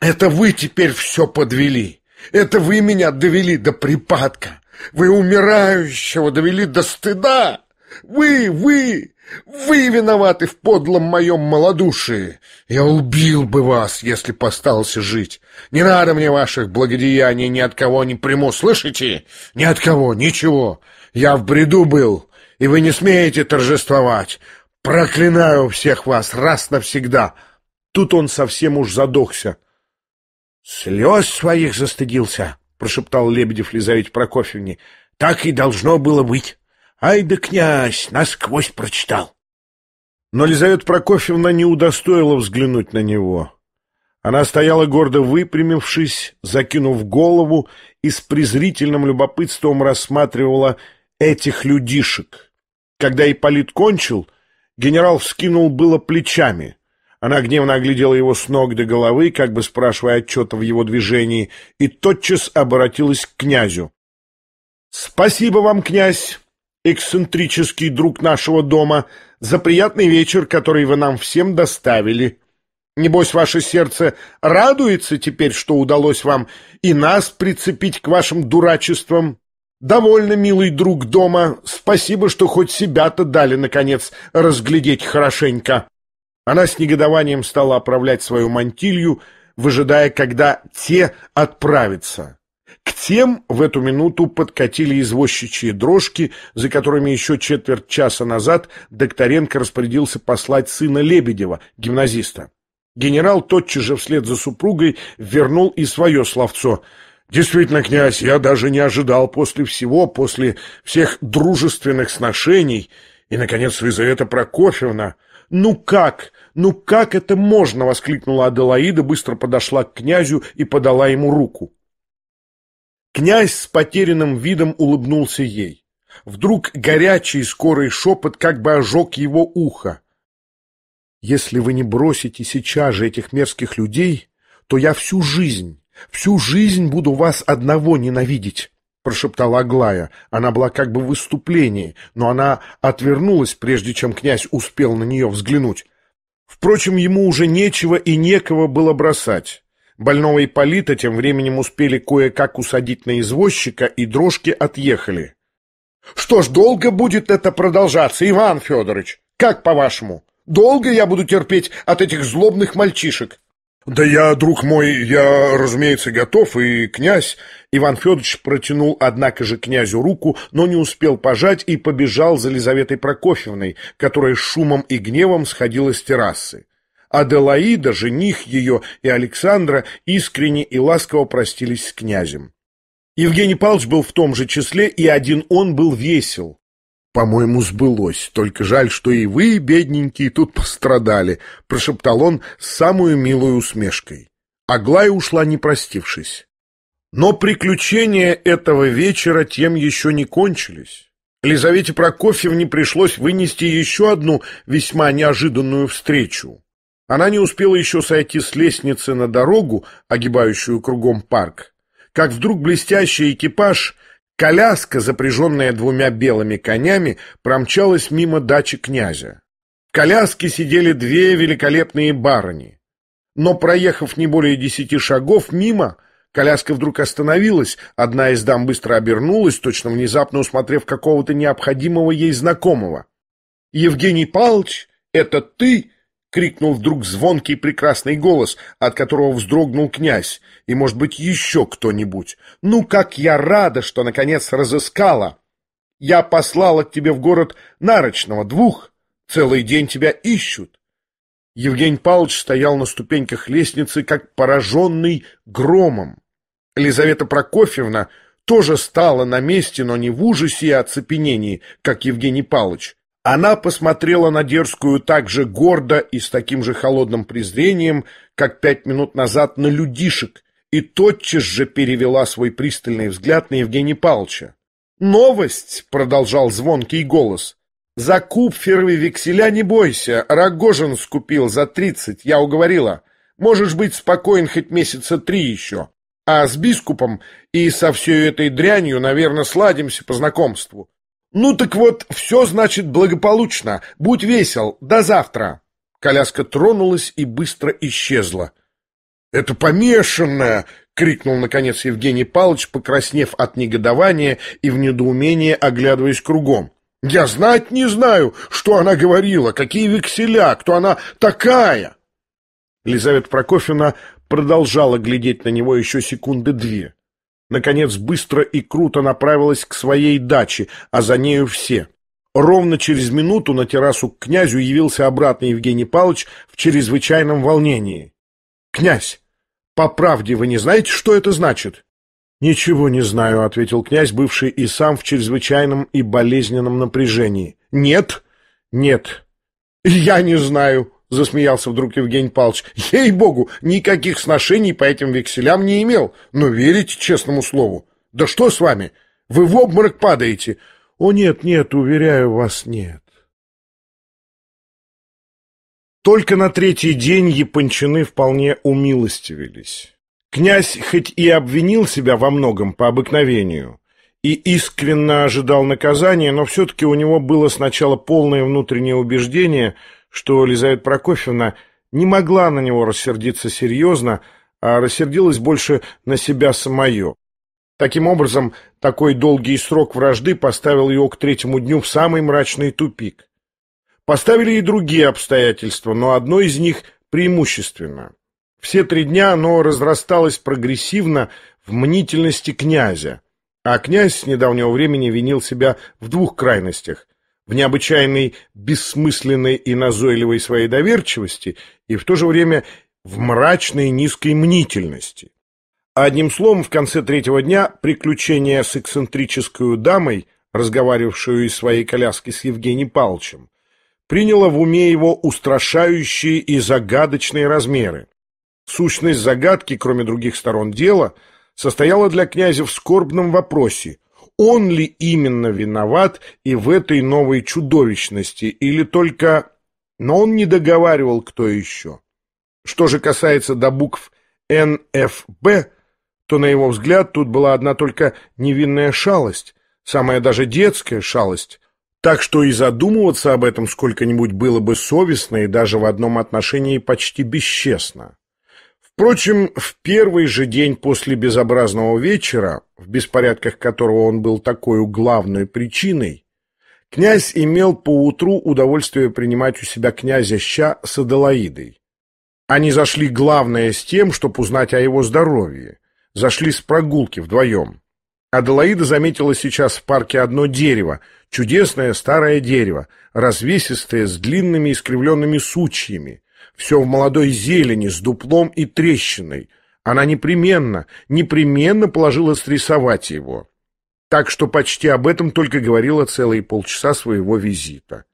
Это вы теперь все подвели. Это вы меня довели до припадка. Вы умирающего довели до стыда. Вы, вы, вы виноваты в подлом моем малодушии. Я убил бы вас, если б остался жить. Не надо мне ваших благодеяний, ни от кого не приму, слышите? Ни от кого, ничего. Я в бреду был, и вы не смеете торжествовать. Проклинаю всех вас раз навсегда. Тут он совсем уж задохся. Слез своих застыдился, прошептал Лебедев Лизавете Прокофьевне. Так и должно было быть. Ай да князь, насквозь прочитал. Но Лизавета Прокофьевна не удостоила взглянуть на него. Она стояла гордо выпрямившись, закинув голову и с презрительным любопытством рассматривала этих людишек. Когда Ипполит кончил, генерал вскинул было плечами. Она гневно оглядела его с ног до головы, как бы спрашивая отчета в его движении, и тотчас обратилась к князю. «Спасибо вам, князь!» эксцентрический друг нашего дома, за приятный вечер, который вы нам всем доставили. Небось, ваше сердце радуется теперь, что удалось вам и нас прицепить к вашим дурачествам. Довольно, милый друг дома, спасибо, что хоть себя-то дали, наконец, разглядеть хорошенько. Она с негодованием стала оправлять свою мантилью, выжидая, когда те отправятся. К тем в эту минуту подкатили извозчичьи дрожки, за которыми еще четверть часа назад Докторенко распорядился послать сына Лебедева, гимназиста. Генерал тотчас же вслед за супругой вернул и свое словцо. «Действительно, князь, я даже не ожидал после всего, после всех дружественных сношений. И, наконец, Лизавета Прокофьевна...» «Ну как? Ну как это можно?» — воскликнула Аделаида, быстро подошла к князю и подала ему руку. Князь с потерянным видом улыбнулся ей. Вдруг горячий скорый шепот как бы ожег его ухо. «Если вы не бросите сейчас же этих мерзких людей, то я всю жизнь, всю жизнь буду вас одного ненавидеть», — прошептала Аглая. Она была как бы в выступлении, но она отвернулась, прежде чем князь успел на нее взглянуть. Впрочем, ему уже нечего и некого было бросать. Больного Ипполита тем временем успели кое-как усадить на извозчика, и дрожки отъехали. «Что ж, долго будет это продолжаться, Иван Федорович? Как по-вашему? Долго я буду терпеть от этих злобных мальчишек?» «Да я, друг мой, я, разумеется, готов, и князь...» Иван Федорович протянул, однако же, князю руку, но не успел пожать и побежал за Лизаветой Прокофьевной, которая шумом и гневом сходила с террасы. Аделаида, жених ее и Александра искренне и ласково простились с князем. Евгений Павлович был в том же числе, и один он был весел. «По-моему, сбылось. Только жаль, что и вы, бедненькие, тут пострадали», — прошептал он с самую милой усмешкой. Аглая ушла, не простившись. Но приключения этого вечера тем еще не кончились. Лизавете Прокофьевне пришлось вынести еще одну весьма неожиданную встречу. Она не успела еще сойти с лестницы на дорогу, огибающую кругом парк, как вдруг блестящий экипаж, коляска, запряженная двумя белыми конями, промчалась мимо дачи князя. В коляске сидели две великолепные барыни. Но, проехав не более десяти шагов мимо, коляска вдруг остановилась, одна из дам быстро обернулась, точно внезапно усмотрев какого-то необходимого ей знакомого. «Евгений Павлович, это ты?» крикнул вдруг звонкий прекрасный голос, от которого вздрогнул князь, и, может быть, еще кто-нибудь. «Ну, как я рада, что, наконец, разыскала! Я послала к тебе в город Нарочного, двух. Целый день тебя ищут!» Евгений Павлович стоял на ступеньках лестницы, как пораженный громом. Елизавета Прокофьевна тоже стала на месте, но не в ужасе и оцепенении, как Евгений Павлович. Она посмотрела на дерзкую так же гордо и с таким же холодным презрением, как пять минут назад на людишек, и тотчас же перевела свой пристальный взгляд на Евгения Павловича. «Новость!» — продолжал звонкий голос. «За куб фервы векселя не бойся, Рогожин скупил за тридцать, я уговорила. Можешь быть спокоен хоть месяца три еще. А с бискупом и со всей этой дрянью, наверное, сладимся по знакомству. «Ну так вот, все значит благополучно. Будь весел. До завтра». Коляска тронулась и быстро исчезла. «Это помешанное!» — крикнул, наконец, Евгений Павлович, покраснев от негодования и в недоумении оглядываясь кругом. «Я знать не знаю, что она говорила, какие векселя, кто она такая!» Лизавета Прокофьевна продолжала глядеть на него еще секунды две наконец, быстро и круто направилась к своей даче, а за нею все. Ровно через минуту на террасу к князю явился обратно Евгений Павлович в чрезвычайном волнении. «Князь, по правде вы не знаете, что это значит?» «Ничего не знаю», — ответил князь, бывший и сам в чрезвычайном и болезненном напряжении. «Нет?» «Нет». «Я не знаю», засмеялся вдруг Евгений Павлович. Ей-богу, никаких сношений по этим векселям не имел. Но верите честному слову? Да что с вами? Вы в обморок падаете. О нет, нет, уверяю вас, нет. Только на третий день япончины вполне умилостивились. Князь хоть и обвинил себя во многом по обыкновению и искренне ожидал наказания, но все-таки у него было сначала полное внутреннее убеждение – что Лизавета Прокофьевна не могла на него рассердиться серьезно, а рассердилась больше на себя самое. Таким образом, такой долгий срок вражды поставил его к третьему дню в самый мрачный тупик. Поставили и другие обстоятельства, но одно из них преимущественно. Все три дня оно разрасталось прогрессивно в мнительности князя, а князь с недавнего времени винил себя в двух крайностях в необычайной, бессмысленной и назойливой своей доверчивости и в то же время в мрачной низкой мнительности. Одним словом, в конце третьего дня приключение с эксцентрической дамой, разговаривавшую из своей коляски с Евгением Павловичем, приняло в уме его устрашающие и загадочные размеры. Сущность загадки, кроме других сторон дела, состояла для князя в скорбном вопросе, он ли именно виноват и в этой новой чудовищности, или только... Но он не договаривал, кто еще. Что же касается до букв НФБ, то, на его взгляд, тут была одна только невинная шалость, самая даже детская шалость. Так что и задумываться об этом сколько-нибудь было бы совестно и даже в одном отношении почти бесчестно. Впрочем, в первый же день после безобразного вечера, в беспорядках которого он был такой главной причиной, князь имел поутру удовольствие принимать у себя князя Ща с Аделаидой. Они зашли главное с тем, чтобы узнать о его здоровье. Зашли с прогулки вдвоем. Аделаида заметила сейчас в парке одно дерево, чудесное старое дерево, развесистое, с длинными искривленными сучьями. Все в молодой зелени с дуплом и трещиной. Она непременно, непременно положила рисовать его. Так что почти об этом только говорила целые полчаса своего визита.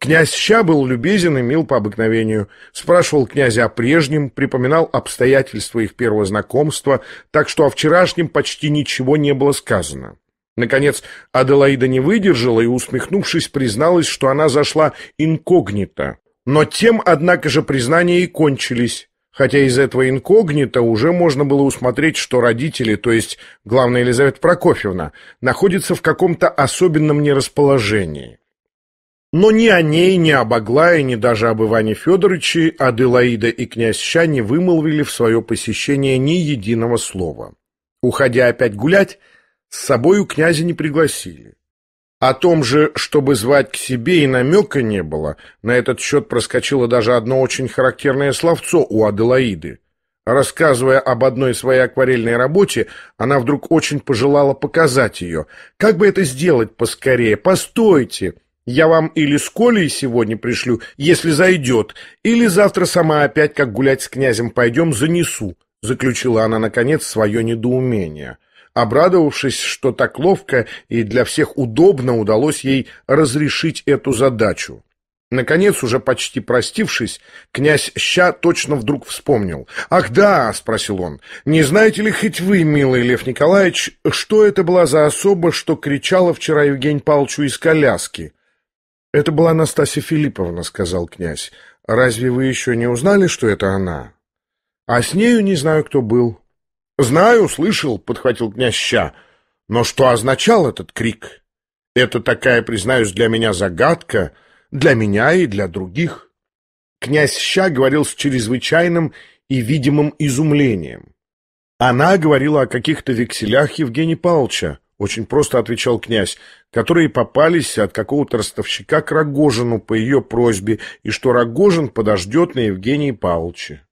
Князь Ща был любезен и мил по обыкновению, спрашивал князя о прежнем, припоминал обстоятельства их первого знакомства, так что о вчерашнем почти ничего не было сказано. Наконец, Аделаида не выдержала и, усмехнувшись, призналась, что она зашла инкогнито, но тем, однако же, признания и кончились, хотя из этого инкогнито уже можно было усмотреть, что родители, то есть главная Елизавета Прокофьевна, находятся в каком-то особенном нерасположении. Но ни о ней, ни об Аглае, ни даже об Иване Федоровиче Аделаида и князь Ща не вымолвили в свое посещение ни единого слова. Уходя опять гулять, с собой у князя не пригласили. О том же, чтобы звать к себе, и намека не было. На этот счет проскочило даже одно очень характерное словцо у Аделаиды. Рассказывая об одной своей акварельной работе, она вдруг очень пожелала показать ее. «Как бы это сделать поскорее? Постойте! Я вам или с Колей сегодня пришлю, если зайдет, или завтра сама опять, как гулять с князем пойдем, занесу», заключила она, наконец, свое недоумение обрадовавшись, что так ловко и для всех удобно удалось ей разрешить эту задачу. Наконец, уже почти простившись, князь Ща точно вдруг вспомнил. «Ах да!» — спросил он. «Не знаете ли хоть вы, милый Лев Николаевич, что это была за особа, что кричала вчера Евгений Павловичу из коляски?» «Это была Анастасия Филипповна», — сказал князь. «Разве вы еще не узнали, что это она?» «А с нею не знаю, кто был. Знаю, слышал, подхватил князь Ща. Но что означал этот крик? Это такая, признаюсь, для меня загадка, для меня и для других. Князь Ща говорил с чрезвычайным и видимым изумлением. Она говорила о каких-то векселях Евгения Павловича, очень просто отвечал князь, которые попались от какого-то ростовщика к Рогожину по ее просьбе, и что Рогожин подождет на Евгении Павловиче.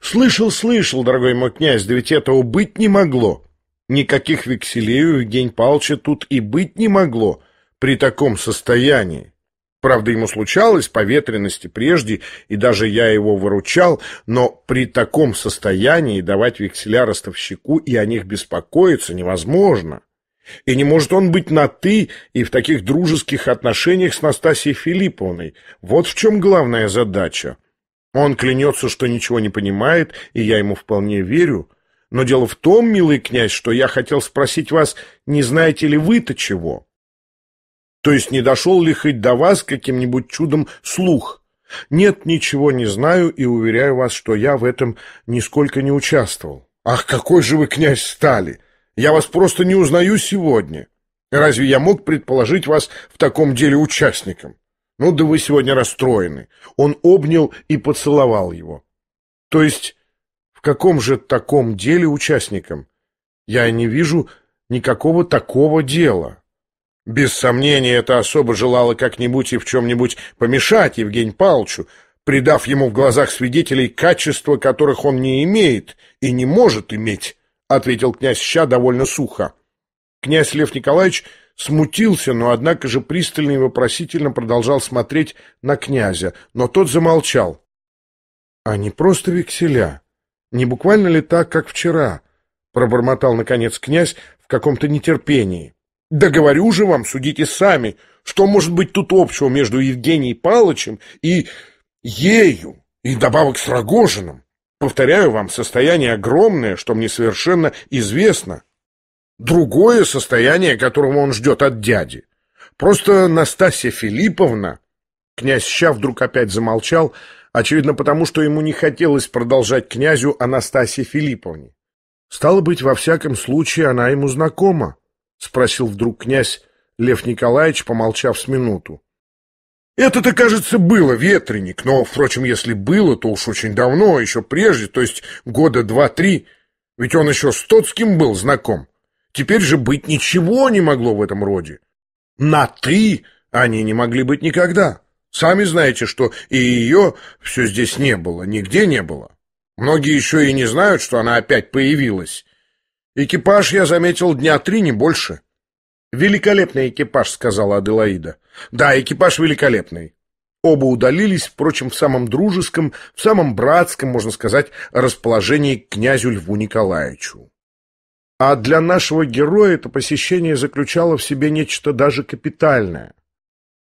Слышал, слышал, дорогой мой князь, да ведь этого быть не могло. Никаких векселей у Евгения Павловича тут и быть не могло при таком состоянии. Правда, ему случалось по ветренности прежде, и даже я его выручал, но при таком состоянии давать векселя ростовщику и о них беспокоиться невозможно. И не может он быть на «ты» и в таких дружеских отношениях с Настасьей Филипповной. Вот в чем главная задача. Он клянется, что ничего не понимает, и я ему вполне верю. Но дело в том, милый князь, что я хотел спросить вас, не знаете ли вы-то чего? То есть не дошел ли хоть до вас каким-нибудь чудом слух? Нет, ничего не знаю, и уверяю вас, что я в этом нисколько не участвовал. Ах, какой же вы князь стали! Я вас просто не узнаю сегодня. Разве я мог предположить вас в таком деле участником? «Ну да вы сегодня расстроены». Он обнял и поцеловал его. «То есть в каком же таком деле участником? Я не вижу никакого такого дела». Без сомнения, эта особа желала как-нибудь и в чем-нибудь помешать Евгению Павловичу, придав ему в глазах свидетелей качества, которых он не имеет и не может иметь, — ответил князь Ща довольно сухо. Князь Лев Николаевич смутился, но однако же пристально и вопросительно продолжал смотреть на князя, но тот замолчал. «А не просто векселя? Не буквально ли так, как вчера?» — пробормотал, наконец, князь в каком-то нетерпении. «Да говорю же вам, судите сами, что может быть тут общего между Евгением Палычем и ею, и добавок с Рогожиным? Повторяю вам, состояние огромное, что мне совершенно известно другое состояние, которого он ждет от дяди. Просто Настасья Филипповна... Князь Ща вдруг опять замолчал, очевидно потому, что ему не хотелось продолжать князю Анастасии Филипповне. «Стало быть, во всяком случае, она ему знакома?» — спросил вдруг князь Лев Николаевич, помолчав с минуту. «Это-то, кажется, было, ветреник, но, впрочем, если было, то уж очень давно, еще прежде, то есть года два-три, ведь он еще с Тоцким был знаком». Теперь же быть ничего не могло в этом роде. На «ты» они не могли быть никогда. Сами знаете, что и ее все здесь не было, нигде не было. Многие еще и не знают, что она опять появилась. Экипаж я заметил дня три, не больше. «Великолепный экипаж», — сказала Аделаида. «Да, экипаж великолепный». Оба удалились, впрочем, в самом дружеском, в самом братском, можно сказать, расположении к князю Льву Николаевичу. А для нашего героя это посещение заключало в себе нечто даже капитальное.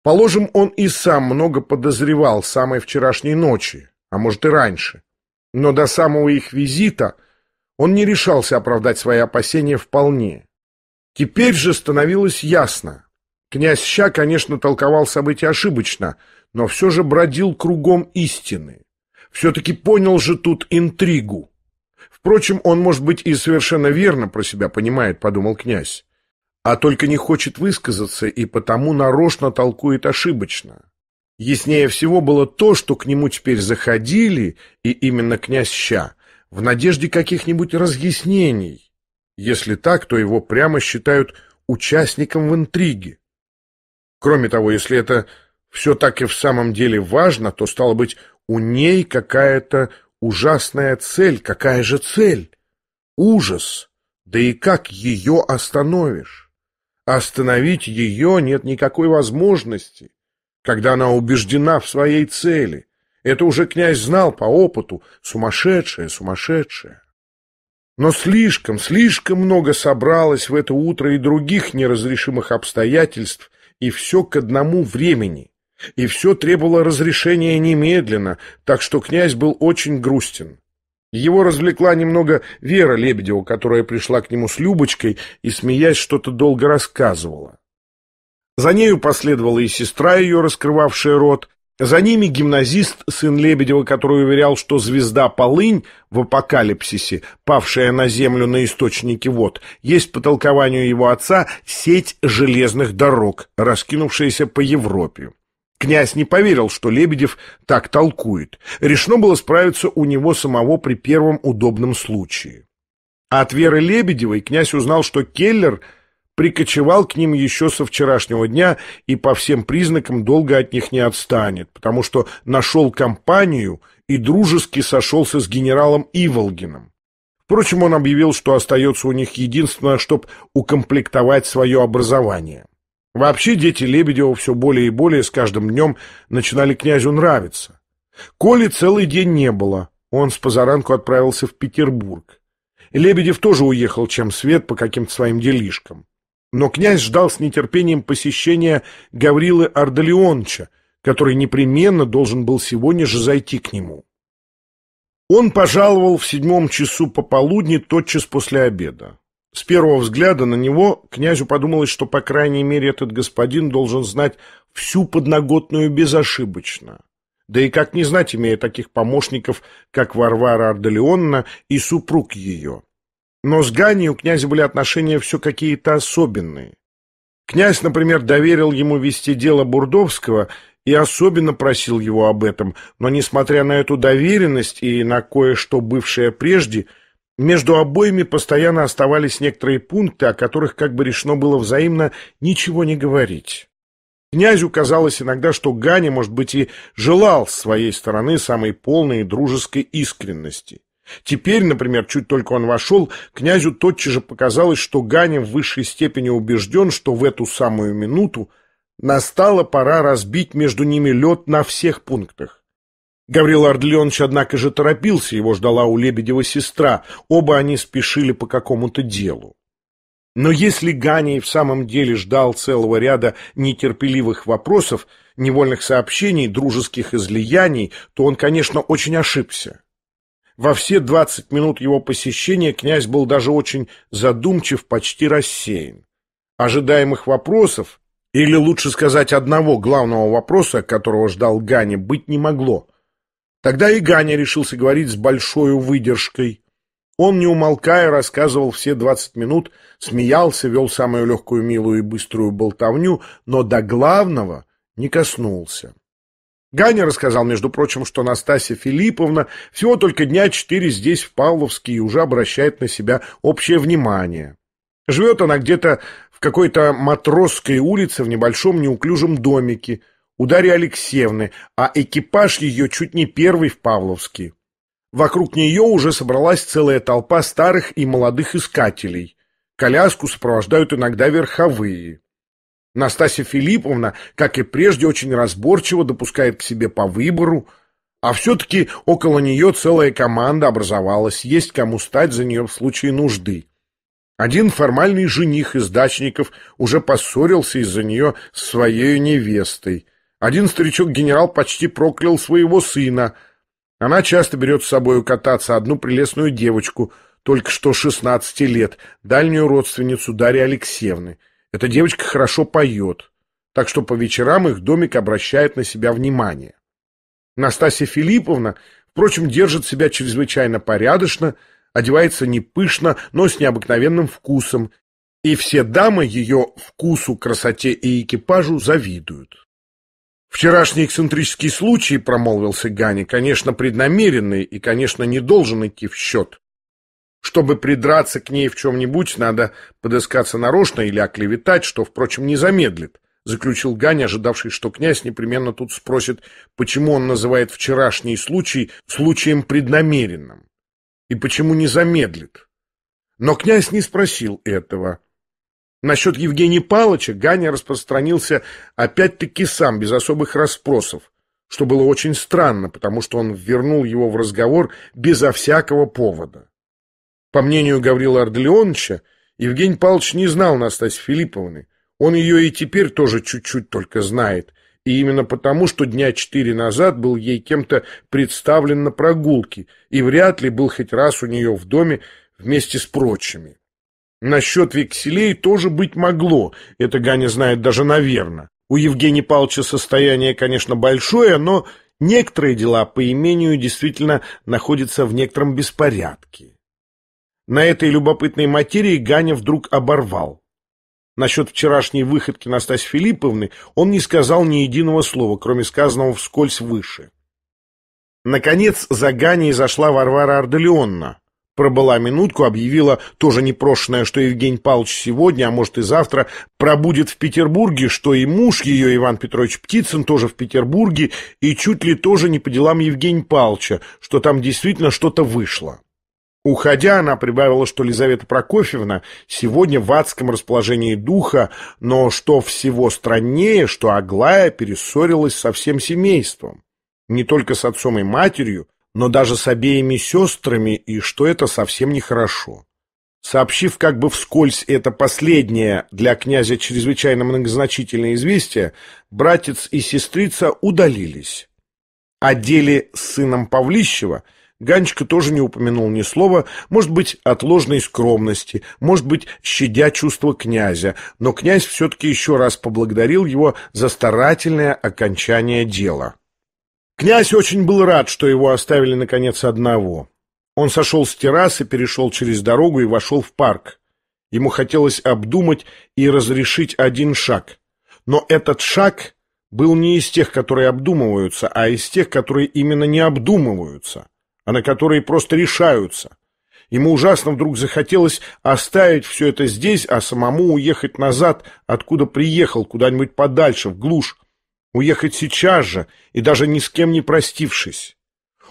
Положим, он и сам много подозревал самой вчерашней ночи, а может и раньше. Но до самого их визита он не решался оправдать свои опасения вполне. Теперь же становилось ясно. Князь Ща, конечно, толковал события ошибочно, но все же бродил кругом истины. Все-таки понял же тут интригу. Впрочем, он, может быть, и совершенно верно про себя понимает, подумал князь, а только не хочет высказаться и потому нарочно толкует ошибочно. Яснее всего было то, что к нему теперь заходили, и именно князь Ща, в надежде каких-нибудь разъяснений. Если так, то его прямо считают участником в интриге. Кроме того, если это все так и в самом деле важно, то, стало быть, у ней какая-то Ужасная цель, какая же цель? Ужас. Да и как ее остановишь? Остановить ее нет никакой возможности, когда она убеждена в своей цели. Это уже князь знал по опыту. Сумасшедшая, сумасшедшая. Но слишком, слишком много собралось в это утро и других неразрешимых обстоятельств, и все к одному времени. И все требовало разрешения немедленно, так что князь был очень грустен. Его развлекла немного Вера Лебедева, которая пришла к нему с Любочкой и, смеясь, что-то долго рассказывала. За нею последовала и сестра ее, раскрывавшая рот, за ними гимназист, сын Лебедева, который уверял, что звезда Полынь в апокалипсисе, павшая на землю на источнике вод, есть по толкованию его отца сеть железных дорог, раскинувшаяся по Европе. Князь не поверил, что Лебедев так толкует. Решено было справиться у него самого при первом удобном случае. от Веры Лебедевой князь узнал, что Келлер прикочевал к ним еще со вчерашнего дня и по всем признакам долго от них не отстанет, потому что нашел компанию и дружески сошелся с генералом Иволгиным. Впрочем, он объявил, что остается у них единственное, чтобы укомплектовать свое образование. Вообще дети Лебедева все более и более с каждым днем начинали князю нравиться. Коли целый день не было, он с позаранку отправился в Петербург. Лебедев тоже уехал чем свет по каким-то своим делишкам. Но князь ждал с нетерпением посещения Гаврилы Ардалионча, который непременно должен был сегодня же зайти к нему. Он пожаловал в седьмом часу пополудни тотчас после обеда. С первого взгляда на него князю подумалось, что, по крайней мере, этот господин должен знать всю подноготную безошибочно. Да и как не знать, имея таких помощников, как Варвара Арделеонна и супруг ее. Но с Ганей у князя были отношения все какие-то особенные. Князь, например, доверил ему вести дело Бурдовского и особенно просил его об этом, но, несмотря на эту доверенность и на кое-что бывшее прежде, между обоими постоянно оставались некоторые пункты, о которых как бы решено было взаимно ничего не говорить. Князю казалось иногда, что Ганя, может быть, и желал с своей стороны самой полной и дружеской искренности. Теперь, например, чуть только он вошел, князю тотчас же показалось, что Ганя в высшей степени убежден, что в эту самую минуту настала пора разбить между ними лед на всех пунктах. Гаврил Ордлеонович, однако же, торопился, его ждала у Лебедева сестра. Оба они спешили по какому-то делу. Но если Ганей в самом деле ждал целого ряда нетерпеливых вопросов, невольных сообщений, дружеских излияний, то он, конечно, очень ошибся. Во все двадцать минут его посещения князь был даже очень задумчив, почти рассеян. Ожидаемых вопросов, или лучше сказать одного главного вопроса, которого ждал Гани, быть не могло. Тогда и Ганя решился говорить с большой выдержкой. Он, не умолкая, рассказывал все двадцать минут, смеялся, вел самую легкую, милую и быструю болтовню, но до главного не коснулся. Ганя рассказал, между прочим, что Настасья Филипповна всего только дня четыре здесь, в Павловске, и уже обращает на себя общее внимание. Живет она где-то в какой-то матросской улице в небольшом неуклюжем домике – у Дарьи Алексеевны, а экипаж ее чуть не первый в Павловске. Вокруг нее уже собралась целая толпа старых и молодых искателей. Коляску сопровождают иногда верховые. Настасья Филипповна, как и прежде, очень разборчиво допускает к себе по выбору, а все-таки около нее целая команда образовалась, есть кому стать за нее в случае нужды. Один формальный жених из дачников уже поссорился из-за нее с своей невестой. Один старичок-генерал почти проклял своего сына. Она часто берет с собой кататься одну прелестную девочку, только что 16 лет, дальнюю родственницу Дарьи Алексеевны. Эта девочка хорошо поет, так что по вечерам их домик обращает на себя внимание. Настасья Филипповна, впрочем, держит себя чрезвычайно порядочно, одевается не пышно, но с необыкновенным вкусом, и все дамы ее вкусу, красоте и экипажу завидуют. «Вчерашний эксцентрический случай, — промолвился Гани, — конечно, преднамеренный и, конечно, не должен идти в счет. Чтобы придраться к ней в чем-нибудь, надо подыскаться нарочно или оклеветать, что, впрочем, не замедлит», — заключил Гани, ожидавший, что князь непременно тут спросит, почему он называет вчерашний случай случаем преднамеренным и почему не замедлит. Но князь не спросил этого. Насчет Евгения Павловича Ганя распространился опять-таки сам, без особых расспросов, что было очень странно, потому что он вернул его в разговор безо всякого повода. По мнению Гаврила Ардлеоновича, Евгений Павлович не знал Настасьи Филипповны. Он ее и теперь тоже чуть-чуть только знает, и именно потому, что дня четыре назад был ей кем-то представлен на прогулке и вряд ли был хоть раз у нее в доме вместе с прочими. Насчет векселей тоже быть могло, это Ганя знает даже наверное. У Евгения Павловича состояние, конечно, большое, но некоторые дела по имению действительно находятся в некотором беспорядке. На этой любопытной материи Ганя вдруг оборвал. Насчет вчерашней выходки Настасьи Филипповны он не сказал ни единого слова, кроме сказанного вскользь выше. Наконец за Ганей зашла Варвара Арделеонна, пробыла минутку, объявила тоже непрошенное, что Евгений Павлович сегодня, а может и завтра, пробудет в Петербурге, что и муж ее, Иван Петрович Птицын, тоже в Петербурге, и чуть ли тоже не по делам Евгения Павловича, что там действительно что-то вышло. Уходя, она прибавила, что Лизавета Прокофьевна сегодня в адском расположении духа, но что всего страннее, что Аглая перессорилась со всем семейством. Не только с отцом и матерью, но даже с обеими сестрами, и что это совсем нехорошо. Сообщив как бы вскользь это последнее для князя чрезвычайно многозначительное известие, братец и сестрица удалились. О деле с сыном Павлищева Ганечка тоже не упомянул ни слова, может быть, от ложной скромности, может быть, щадя чувства князя, но князь все-таки еще раз поблагодарил его за старательное окончание дела. Князь очень был рад, что его оставили, наконец, одного. Он сошел с террасы, перешел через дорогу и вошел в парк. Ему хотелось обдумать и разрешить один шаг. Но этот шаг был не из тех, которые обдумываются, а из тех, которые именно не обдумываются, а на которые просто решаются. Ему ужасно вдруг захотелось оставить все это здесь, а самому уехать назад, откуда приехал, куда-нибудь подальше, в глушь уехать сейчас же и даже ни с кем не простившись.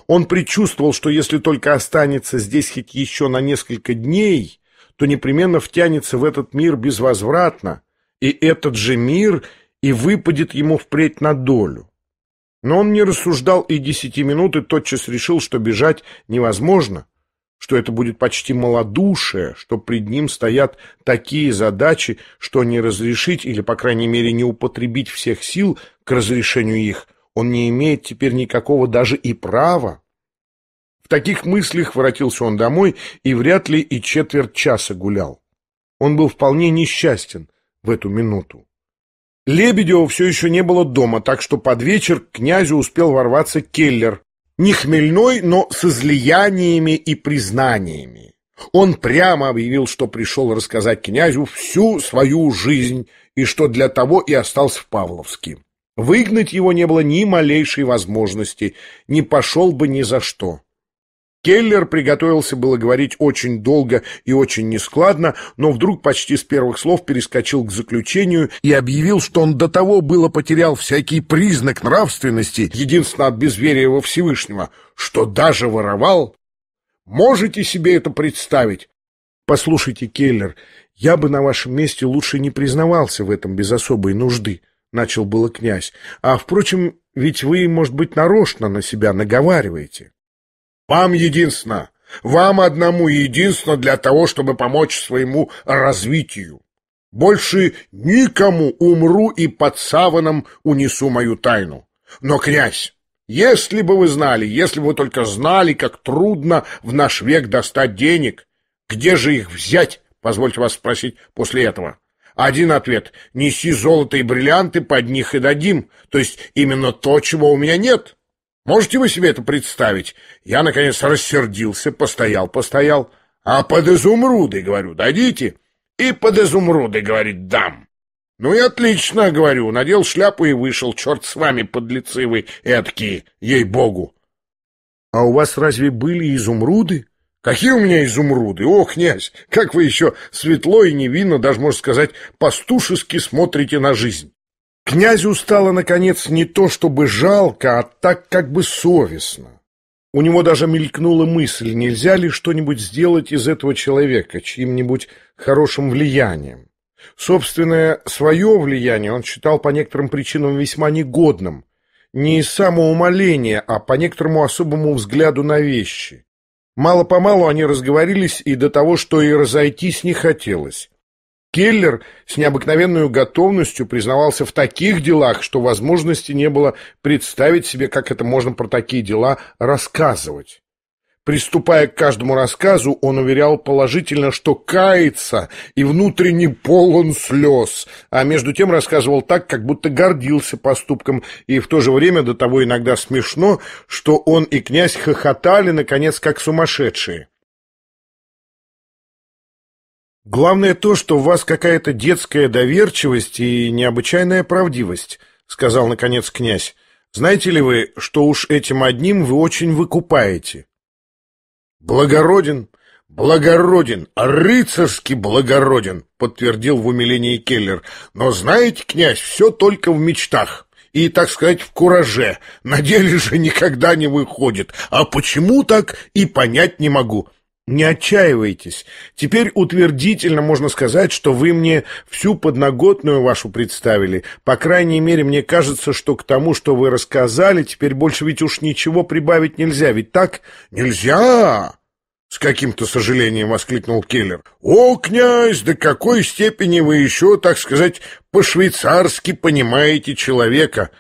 Он предчувствовал, что если только останется здесь хоть еще на несколько дней, то непременно втянется в этот мир безвозвратно, и этот же мир и выпадет ему впредь на долю. Но он не рассуждал и десяти минут и тотчас решил, что бежать невозможно, что это будет почти малодушие, что пред ним стоят такие задачи, что не разрешить или, по крайней мере, не употребить всех сил к разрешению их, он не имеет теперь никакого даже и права. В таких мыслях воротился он домой и вряд ли и четверть часа гулял. Он был вполне несчастен в эту минуту. Лебедева все еще не было дома, так что под вечер к князю успел ворваться Келлер не хмельной, но с излияниями и признаниями. Он прямо объявил, что пришел рассказать князю всю свою жизнь и что для того и остался в Павловске. Выгнать его не было ни малейшей возможности, не пошел бы ни за что. Келлер приготовился было говорить очень долго и очень нескладно, но вдруг почти с первых слов перескочил к заключению и объявил, что он до того было потерял всякий признак нравственности, единственно от безверия во Всевышнего, что даже воровал. Можете себе это представить? Послушайте, Келлер, я бы на вашем месте лучше не признавался в этом без особой нужды, начал было князь. А, впрочем, ведь вы, может быть, нарочно на себя наговариваете. Вам единственно, вам одному единственно для того, чтобы помочь своему развитию. Больше никому умру и под саваном унесу мою тайну. Но, князь, если бы вы знали, если бы вы только знали, как трудно в наш век достать денег, где же их взять, позвольте вас спросить после этого. Один ответ – неси золото и бриллианты, под них и дадим, то есть именно то, чего у меня нет. Можете вы себе это представить? Я, наконец, рассердился, постоял-постоял. А под изумруды, говорю, дадите? И под изумруды, говорит, дам. Ну и отлично, говорю, надел шляпу и вышел. Черт с вами, подлецы вы эткие, ей-богу. А у вас разве были изумруды? Какие у меня изумруды? О, князь, как вы еще светло и невинно, даже, можно сказать, пастушески смотрите на жизнь. Князю стало, наконец, не то чтобы жалко, а так как бы совестно. У него даже мелькнула мысль, нельзя ли что-нибудь сделать из этого человека, чьим-нибудь хорошим влиянием. Собственное свое влияние он считал по некоторым причинам весьма негодным, не из самоумоления, а по некоторому особому взгляду на вещи. Мало-помалу они разговорились и до того, что и разойтись не хотелось. Келлер с необыкновенной готовностью признавался в таких делах, что возможности не было представить себе, как это можно про такие дела рассказывать. Приступая к каждому рассказу, он уверял положительно, что кается и внутренне полон слез, а между тем рассказывал так, как будто гордился поступком, и в то же время до того иногда смешно, что он и князь хохотали, наконец, как сумасшедшие. Главное то, что у вас какая-то детская доверчивость и необычайная правдивость, сказал наконец князь. Знаете ли вы, что уж этим одним вы очень выкупаете? Благороден, благороден, рыцарски благороден, подтвердил в умилении Келлер. Но знаете, князь, все только в мечтах и, так сказать, в кураже. На деле же никогда не выходит. А почему так, и понять не могу. Не отчаивайтесь. Теперь утвердительно можно сказать, что вы мне всю подноготную вашу представили. По крайней мере, мне кажется, что к тому, что вы рассказали, теперь больше ведь уж ничего прибавить нельзя. Ведь так нельзя! С каким-то сожалением воскликнул Келлер. «О, князь, до какой степени вы еще, так сказать, по-швейцарски понимаете человека!»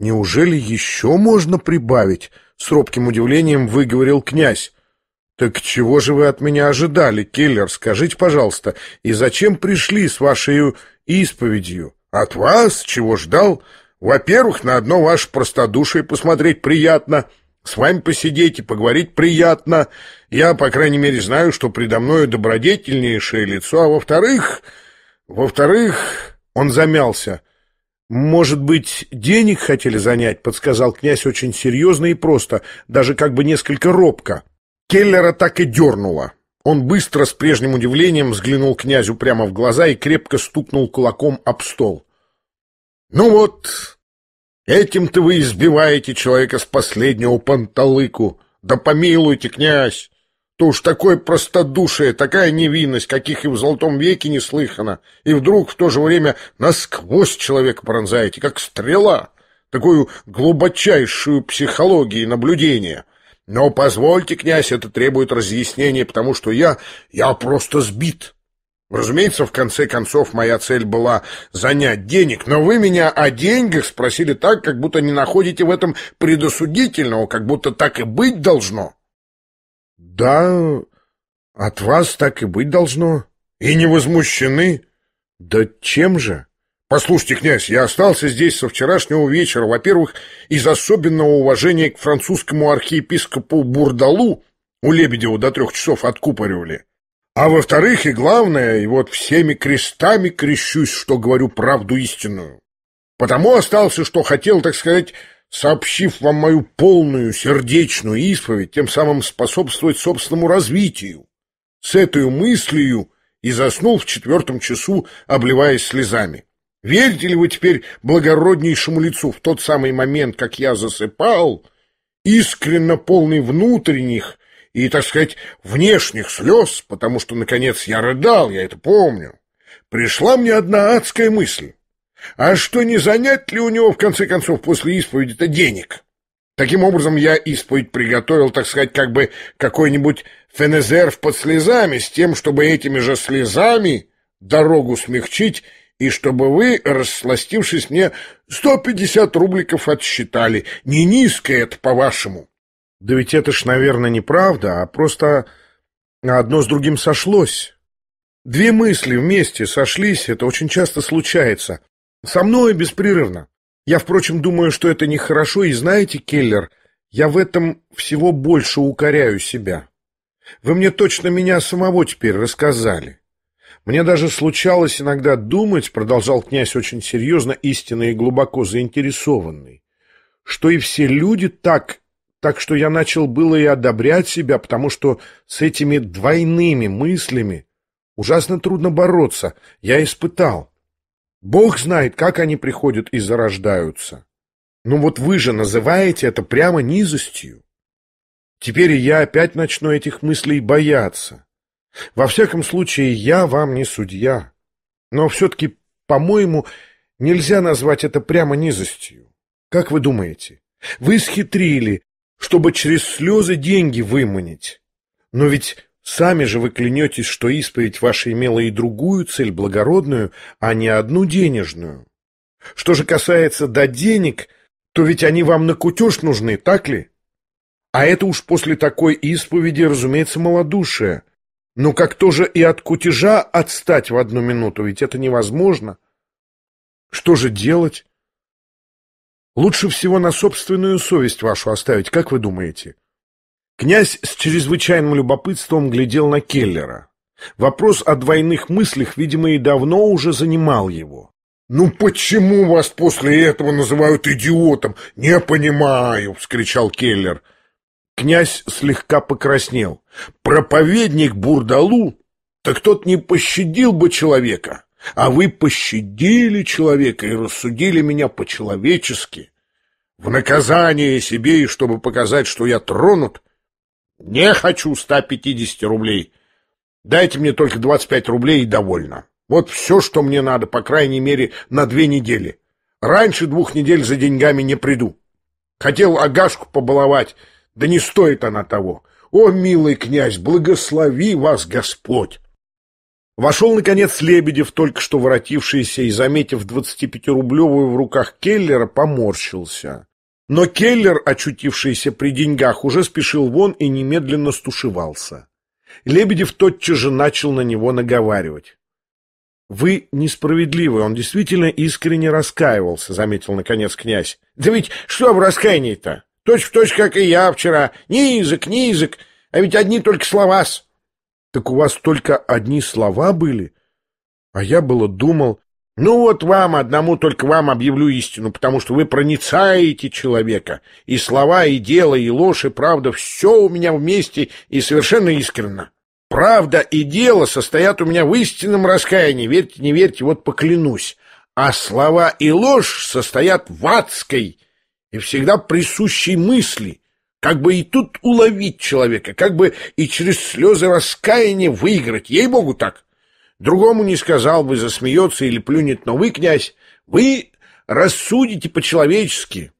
«Неужели еще можно прибавить?» С робким удивлением выговорил князь. «Так чего же вы от меня ожидали, киллер? Скажите, пожалуйста, и зачем пришли с вашей исповедью? От вас чего ждал? Во-первых, на одно ваше простодушие посмотреть приятно, с вами посидеть и поговорить приятно. Я, по крайней мере, знаю, что предо мною добродетельнейшее лицо, а во-вторых... Во-вторых...» Он замялся. «Может быть, денег хотели занять?» — подсказал князь очень серьезно и просто, даже как бы несколько робко. Келлера так и дернуло. Он быстро, с прежним удивлением, взглянул князю прямо в глаза и крепко стукнул кулаком об стол. «Ну вот, этим-то вы избиваете человека с последнего панталыку. Да помилуйте, князь! То уж такое простодушие, такая невинность, каких и в Золотом веке не слыхано. И вдруг в то же время насквозь человека пронзаете, как стрела, такую глубочайшую психологию и наблюдение». Но позвольте, князь, это требует разъяснения, потому что я... я просто сбит. Разумеется, в конце концов, моя цель была занять денег, но вы меня о деньгах спросили так, как будто не находите в этом предосудительного, как будто так и быть должно. Да, от вас так и быть должно. И не возмущены. Да чем же? Послушайте, князь, я остался здесь со вчерашнего вечера, во-первых, из особенного уважения к французскому архиепископу Бурдалу, у Лебедева до трех часов откупоривали. А во-вторых, и главное, и вот всеми крестами крещусь, что говорю правду истинную. Потому остался, что хотел, так сказать, сообщив вам мою полную сердечную исповедь, тем самым способствовать собственному развитию. С этой мыслью и заснул в четвертом часу, обливаясь слезами. Верите ли вы теперь благороднейшему лицу в тот самый момент, как я засыпал, искренно полный внутренних и, так сказать, внешних слез, потому что, наконец, я рыдал, я это помню, пришла мне одна адская мысль. А что, не занять ли у него, в конце концов, после исповеди-то денег? Таким образом, я исповедь приготовил, так сказать, как бы какой-нибудь фенезерв под слезами, с тем, чтобы этими же слезами дорогу смягчить и чтобы вы, рассластившись мне, сто пятьдесят рубликов отсчитали. Не низкое это, по-вашему. Да ведь это ж, наверное, неправда, а просто одно с другим сошлось. Две мысли вместе сошлись, это очень часто случается. Со мной беспрерывно. Я, впрочем, думаю, что это нехорошо, и знаете, Келлер, я в этом всего больше укоряю себя. Вы мне точно меня самого теперь рассказали. Мне даже случалось иногда думать, продолжал князь очень серьезно, истинно и глубоко заинтересованный, что и все люди так, так что я начал было и одобрять себя, потому что с этими двойными мыслями ужасно трудно бороться, я испытал. Бог знает, как они приходят и зарождаются. Ну вот вы же называете это прямо низостью. Теперь я опять начну этих мыслей бояться. Во всяком случае, я вам не судья. Но все-таки, по-моему, нельзя назвать это прямо низостью. Как вы думаете? Вы схитрили, чтобы через слезы деньги выманить. Но ведь сами же вы клянетесь, что исповедь ваша имела и другую цель, благородную, а не одну денежную. Что же касается до денег, то ведь они вам на кутеж нужны, так ли? А это уж после такой исповеди, разумеется, малодушие. Ну как тоже и от кутежа отстать в одну минуту, ведь это невозможно. Что же делать? Лучше всего на собственную совесть вашу оставить, как вы думаете? Князь с чрезвычайным любопытством глядел на Келлера. Вопрос о двойных мыслях, видимо, и давно уже занимал его. «Ну почему вас после этого называют идиотом? Не понимаю!» — вскричал Келлер. Князь слегка покраснел. Проповедник Бурдалу? Так тот не пощадил бы человека. А вы пощадили человека и рассудили меня по-человечески. В наказание себе и чтобы показать, что я тронут, не хочу 150 рублей. Дайте мне только 25 рублей и довольно. Вот все, что мне надо, по крайней мере, на две недели. Раньше двух недель за деньгами не приду. Хотел Агашку побаловать, да не стоит она того. О, милый князь, благослови вас Господь! Вошел, наконец, Лебедев, только что воротившийся, и, заметив 25-рублевую в руках Келлера, поморщился. Но Келлер, очутившийся при деньгах, уже спешил вон и немедленно стушевался. Лебедев тотчас же начал на него наговаривать. «Вы несправедливы, он действительно искренне раскаивался», — заметил, наконец, князь. «Да ведь что об раскаянии-то? Точь в точь, как и я вчера. Низок, низок, а ведь одни только слова -с. Так у вас только одни слова были? А я было думал, ну вот вам, одному только вам объявлю истину, потому что вы проницаете человека. И слова, и дело, и ложь, и правда, все у меня вместе и совершенно искренно. Правда и дело состоят у меня в истинном раскаянии, верьте, не верьте, вот поклянусь. А слова и ложь состоят в адской и всегда присущей мысли, как бы и тут уловить человека, как бы и через слезы раскаяния выиграть. Ей-богу так. Другому не сказал бы, засмеется или плюнет, но вы, князь, вы рассудите по-человечески.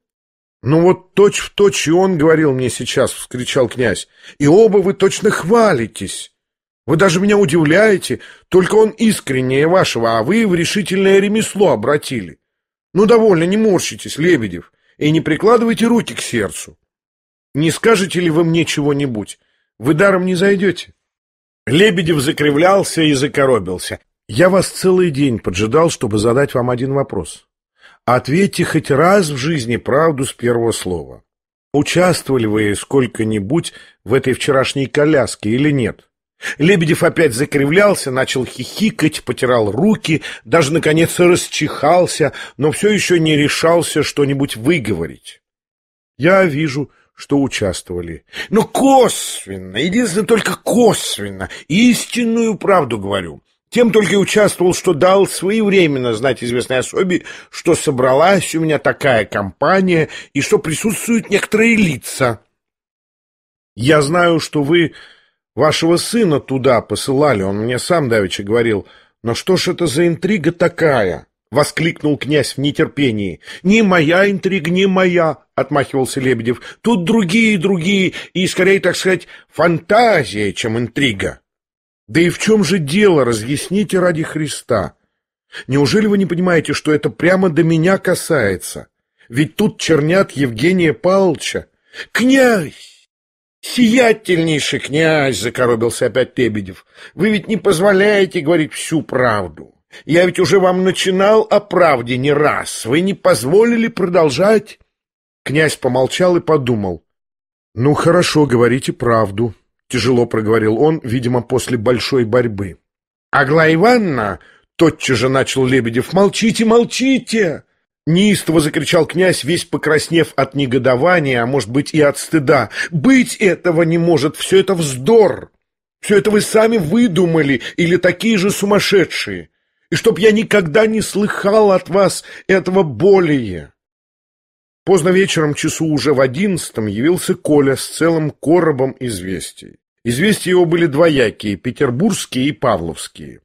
«Ну вот точь-в-точь точь и он говорил мне сейчас», — вскричал князь. «И оба вы точно хвалитесь. Вы даже меня удивляете, только он искреннее вашего, а вы в решительное ремесло обратили. Ну, довольно, не морщитесь, Лебедев и не прикладывайте руки к сердцу. Не скажете ли вы мне чего-нибудь? Вы даром не зайдете. Лебедев закривлялся и закоробился. Я вас целый день поджидал, чтобы задать вам один вопрос. Ответьте хоть раз в жизни правду с первого слова. Участвовали вы сколько-нибудь в этой вчерашней коляске или нет? Лебедев опять закривлялся, начал хихикать, потирал руки, даже, наконец, расчихался, но все еще не решался что-нибудь выговорить. Я вижу, что участвовали. Но косвенно, единственное, только косвенно, истинную правду говорю. Тем только и участвовал, что дал своевременно знать известной особе, что собралась у меня такая компания и что присутствуют некоторые лица. Я знаю, что вы Вашего сына туда посылали, он мне сам давеча говорил. Но что ж это за интрига такая? — воскликнул князь в нетерпении. — Не моя интрига, не моя, — отмахивался Лебедев. — Тут другие, другие, и, скорее, так сказать, фантазия, чем интрига. — Да и в чем же дело, разъясните ради Христа. Неужели вы не понимаете, что это прямо до меня касается? Ведь тут чернят Евгения Павловича. — Князь! «Сиятельнейший князь!» — закоробился опять Лебедев. «Вы ведь не позволяете говорить всю правду. Я ведь уже вам начинал о правде не раз. Вы не позволили продолжать?» Князь помолчал и подумал. «Ну хорошо, говорите правду», — тяжело проговорил он, видимо, после большой борьбы. «Аглая Ивановна!» — тотчас же начал Лебедев. «Молчите, молчите! Неистово закричал князь, весь покраснев от негодования, а может быть и от стыда. «Быть этого не может! Все это вздор! Все это вы сами выдумали или такие же сумасшедшие! И чтоб я никогда не слыхал от вас этого более!» Поздно вечером, часу уже в одиннадцатом, явился Коля с целым коробом известий. Известия его были двоякие – петербургские и павловские.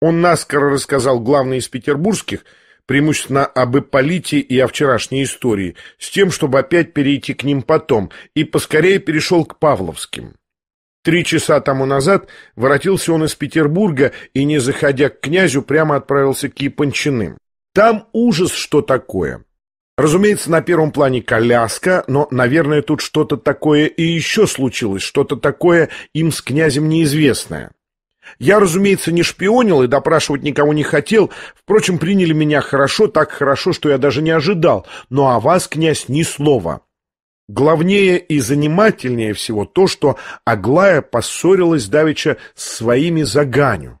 Он наскоро рассказал главные из петербургских – преимущественно об Ипполите и о вчерашней истории, с тем, чтобы опять перейти к ним потом, и поскорее перешел к Павловским. Три часа тому назад воротился он из Петербурга и, не заходя к князю, прямо отправился к Япончиным. Там ужас, что такое. Разумеется, на первом плане коляска, но, наверное, тут что-то такое и еще случилось, что-то такое им с князем неизвестное. Я, разумеется, не шпионил и допрашивать никого не хотел. Впрочем, приняли меня хорошо, так хорошо, что я даже не ожидал. Но ну, о а вас, князь, ни слова. Главнее и занимательнее всего то, что Аглая поссорилась давеча с своими заганю.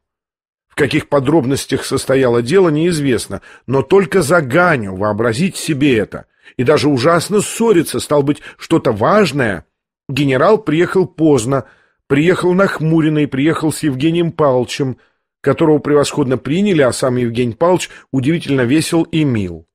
В каких подробностях состояло дело, неизвестно, но только заганю, вообразить себе это. И даже ужасно ссориться, стал быть, что-то важное. Генерал приехал поздно, Приехал нахмуренный, приехал с Евгением Павловичем, которого превосходно приняли, а сам Евгений Павлович удивительно весел и мил.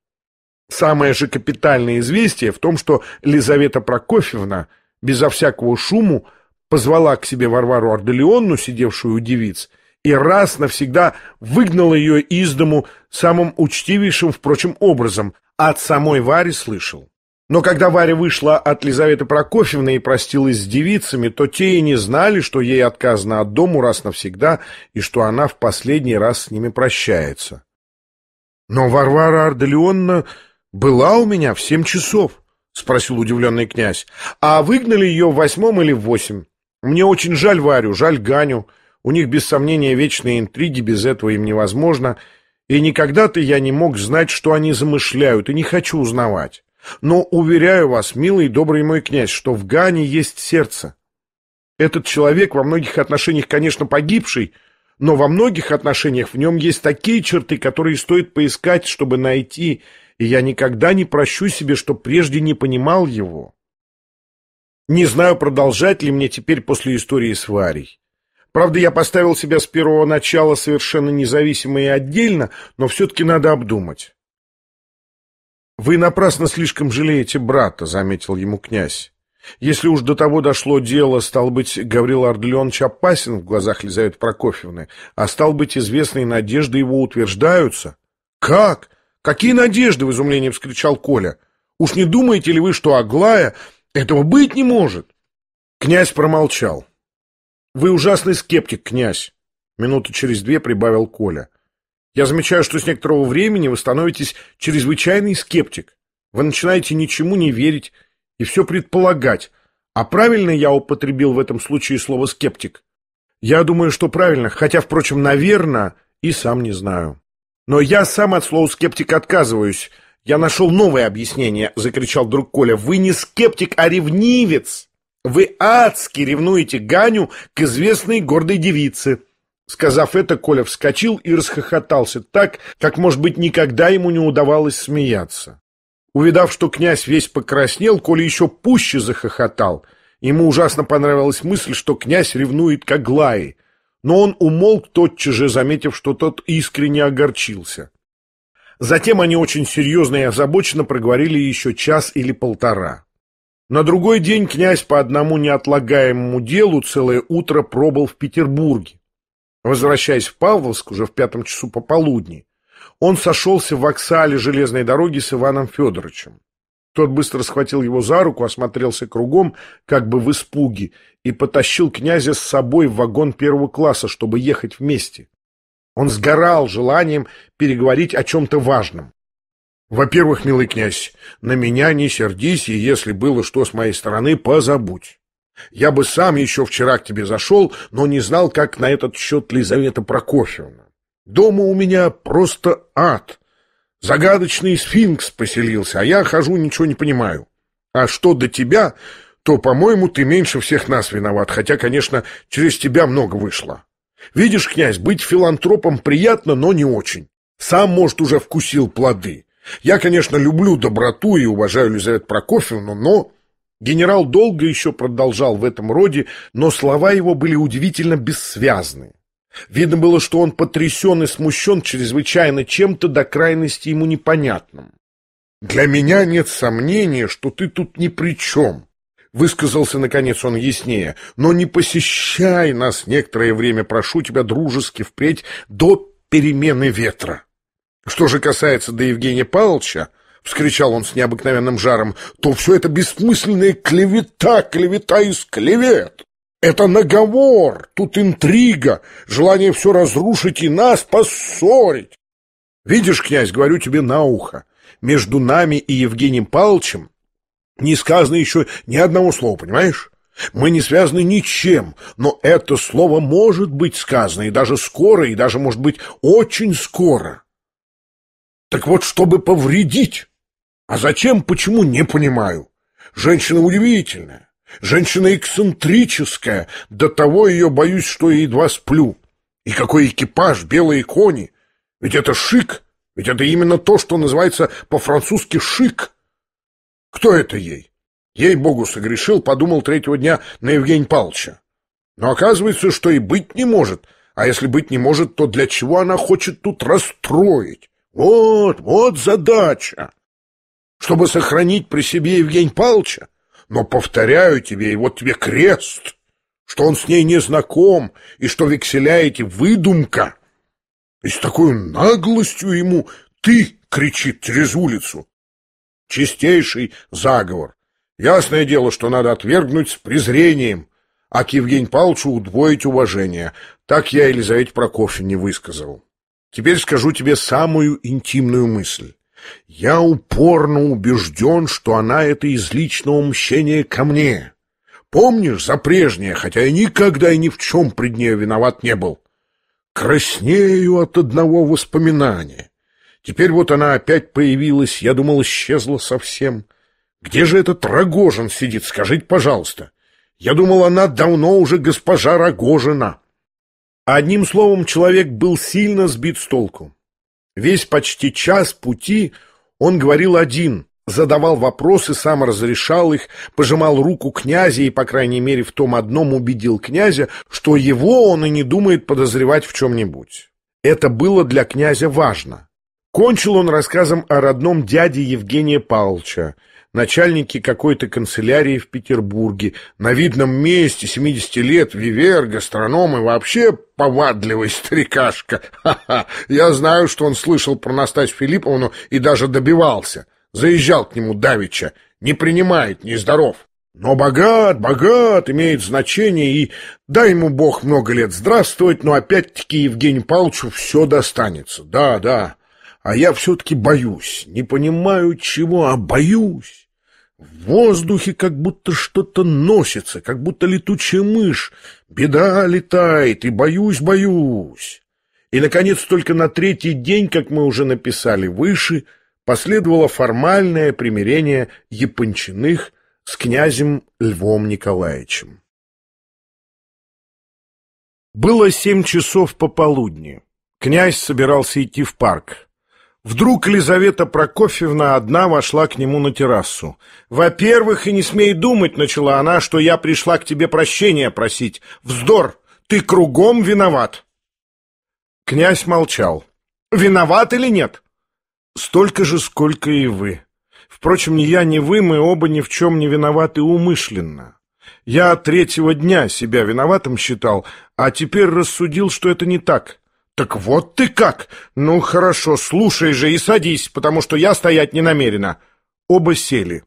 Самое же капитальное известие в том, что Лизавета Прокофьевна безо всякого шуму позвала к себе Варвару Арделеонну, сидевшую у девиц, и раз навсегда выгнала ее из дому самым учтивейшим, впрочем, образом, от самой Вари слышал. Но когда Варя вышла от Лизаветы Прокофьевны и простилась с девицами, то те и не знали, что ей отказано от дому раз навсегда и что она в последний раз с ними прощается. «Но Варвара Арделеонна была у меня в семь часов», — спросил удивленный князь. «А выгнали ее в восьмом или в восемь? Мне очень жаль Варю, жаль Ганю. У них, без сомнения, вечные интриги, без этого им невозможно. И никогда-то я не мог знать, что они замышляют, и не хочу узнавать». Но уверяю вас, милый и добрый мой князь, что в Гане есть сердце. Этот человек во многих отношениях, конечно, погибший, но во многих отношениях в нем есть такие черты, которые стоит поискать, чтобы найти, и я никогда не прощу себе, что прежде не понимал его. Не знаю, продолжать ли мне теперь после истории с Варей. Правда, я поставил себя с первого начала совершенно независимо и отдельно, но все-таки надо обдумать. «Вы напрасно слишком жалеете брата», — заметил ему князь. «Если уж до того дошло дело, стал быть, Гаврил Ордлеонович опасен в глазах Лизаветы Прокофьевны, а стал быть, известные надежды его утверждаются». «Как? Какие надежды?» — в изумлении вскричал Коля. «Уж не думаете ли вы, что Аглая этого быть не может?» Князь промолчал. «Вы ужасный скептик, князь», — минуту через две прибавил Коля. Я замечаю, что с некоторого времени вы становитесь чрезвычайный скептик. Вы начинаете ничему не верить и все предполагать. А правильно я употребил в этом случае слово «скептик»? Я думаю, что правильно, хотя, впрочем, наверное, и сам не знаю. Но я сам от слова «скептик» отказываюсь. Я нашел новое объяснение, — закричал друг Коля. Вы не скептик, а ревнивец. Вы адски ревнуете Ганю к известной гордой девице. Сказав это, Коля вскочил и расхохотался так, как, может быть, никогда ему не удавалось смеяться. Увидав, что князь весь покраснел, Коля еще пуще захохотал. Ему ужасно понравилась мысль, что князь ревнует к Аглае. Но он умолк, тотчас же заметив, что тот искренне огорчился. Затем они очень серьезно и озабоченно проговорили еще час или полтора. На другой день князь по одному неотлагаемому делу целое утро пробыл в Петербурге. Возвращаясь в Павловск уже в пятом часу пополудни, он сошелся в воксале железной дороги с Иваном Федоровичем. Тот быстро схватил его за руку, осмотрелся кругом, как бы в испуге, и потащил князя с собой в вагон первого класса, чтобы ехать вместе. Он сгорал желанием переговорить о чем-то важном. «Во-первых, милый князь, на меня не сердись, и если было что с моей стороны, позабудь. Я бы сам еще вчера к тебе зашел, но не знал, как на этот счет Лизавета Прокофьевна. Дома у меня просто ад. Загадочный сфинкс поселился, а я хожу, ничего не понимаю. А что до тебя, то, по-моему, ты меньше всех нас виноват, хотя, конечно, через тебя много вышло. Видишь, князь, быть филантропом приятно, но не очень. Сам, может, уже вкусил плоды. Я, конечно, люблю доброту и уважаю Лизавету Прокофьевну, но Генерал долго еще продолжал в этом роде, но слова его были удивительно бессвязны. Видно было, что он потрясен и смущен чрезвычайно чем-то до крайности ему непонятным. «Для меня нет сомнения, что ты тут ни при чем», — высказался, наконец, он яснее. «Но не посещай нас некоторое время, прошу тебя дружески впредь до перемены ветра». Что же касается до Евгения Павловича, — вскричал он с необыкновенным жаром, — то все это бессмысленная клевета, клевета из клевет. Это наговор, тут интрига, желание все разрушить и нас поссорить. Видишь, князь, говорю тебе на ухо, между нами и Евгением Павловичем не сказано еще ни одного слова, понимаешь? Мы не связаны ничем, но это слово может быть сказано, и даже скоро, и даже, может быть, очень скоро. Так вот, чтобы повредить а зачем, почему, не понимаю. Женщина удивительная, женщина эксцентрическая, до того ее боюсь, что я едва сплю. И какой экипаж, белые кони. Ведь это шик, ведь это именно то, что называется по-французски шик. Кто это ей? Ей-богу согрешил, подумал третьего дня на Евгения Павловича. Но оказывается, что и быть не может. А если быть не может, то для чего она хочет тут расстроить? Вот, вот задача чтобы сохранить при себе Евгения Павловича. Но, повторяю тебе, и вот тебе крест, что он с ней не знаком, и что векселя выдумка. И с такой наглостью ему «ты» кричит через улицу. Чистейший заговор. Ясное дело, что надо отвергнуть с презрением, а к Евгению Павловичу удвоить уважение. Так я Елизавете Прокофьевне высказал. Теперь скажу тебе самую интимную мысль. Я упорно убежден, что она это из личного мщения ко мне. Помнишь за прежнее, хотя я никогда и ни в чем пред нее виноват не был? Краснею от одного воспоминания. Теперь вот она опять появилась, я думал, исчезла совсем. Где же этот Рогожин сидит, скажите, пожалуйста? Я думал, она давно уже госпожа Рогожина. Одним словом, человек был сильно сбит с толку. Весь почти час пути он говорил один, задавал вопросы, сам разрешал их, пожимал руку князя и, по крайней мере, в том одном убедил князя, что его он и не думает подозревать в чем-нибудь. Это было для князя важно. Кончил он рассказом о родном дяде Евгения Павловича, начальники какой-то канцелярии в Петербурге, на видном месте, 70 лет, вивер, гастроном и вообще повадливый старикашка. Ха-ха! Я знаю, что он слышал про Настасью Филипповну и даже добивался. Заезжал к нему Давича. Не принимает, нездоров. Но богат, богат, имеет значение, и дай ему бог много лет здравствовать, но опять-таки Евгению Павловичу все достанется. Да, да. А я все-таки боюсь. Не понимаю чего, а боюсь. В воздухе как будто что-то носится, как будто летучая мышь. Беда летает, и боюсь, боюсь. И, наконец, только на третий день, как мы уже написали выше, последовало формальное примирение Япончиных с князем Львом Николаевичем. Было семь часов пополудни. Князь собирался идти в парк. Вдруг Елизавета Прокофьевна одна вошла к нему на террасу. «Во-первых, и не смей думать, — начала она, — что я пришла к тебе прощения просить. Вздор! Ты кругом виноват!» Князь молчал. «Виноват или нет?» «Столько же, сколько и вы. Впрочем, ни я, ни вы, мы оба ни в чем не виноваты умышленно. Я третьего дня себя виноватым считал, а теперь рассудил, что это не так». «Так вот ты как! Ну хорошо, слушай же и садись, потому что я стоять не намерена». Оба сели.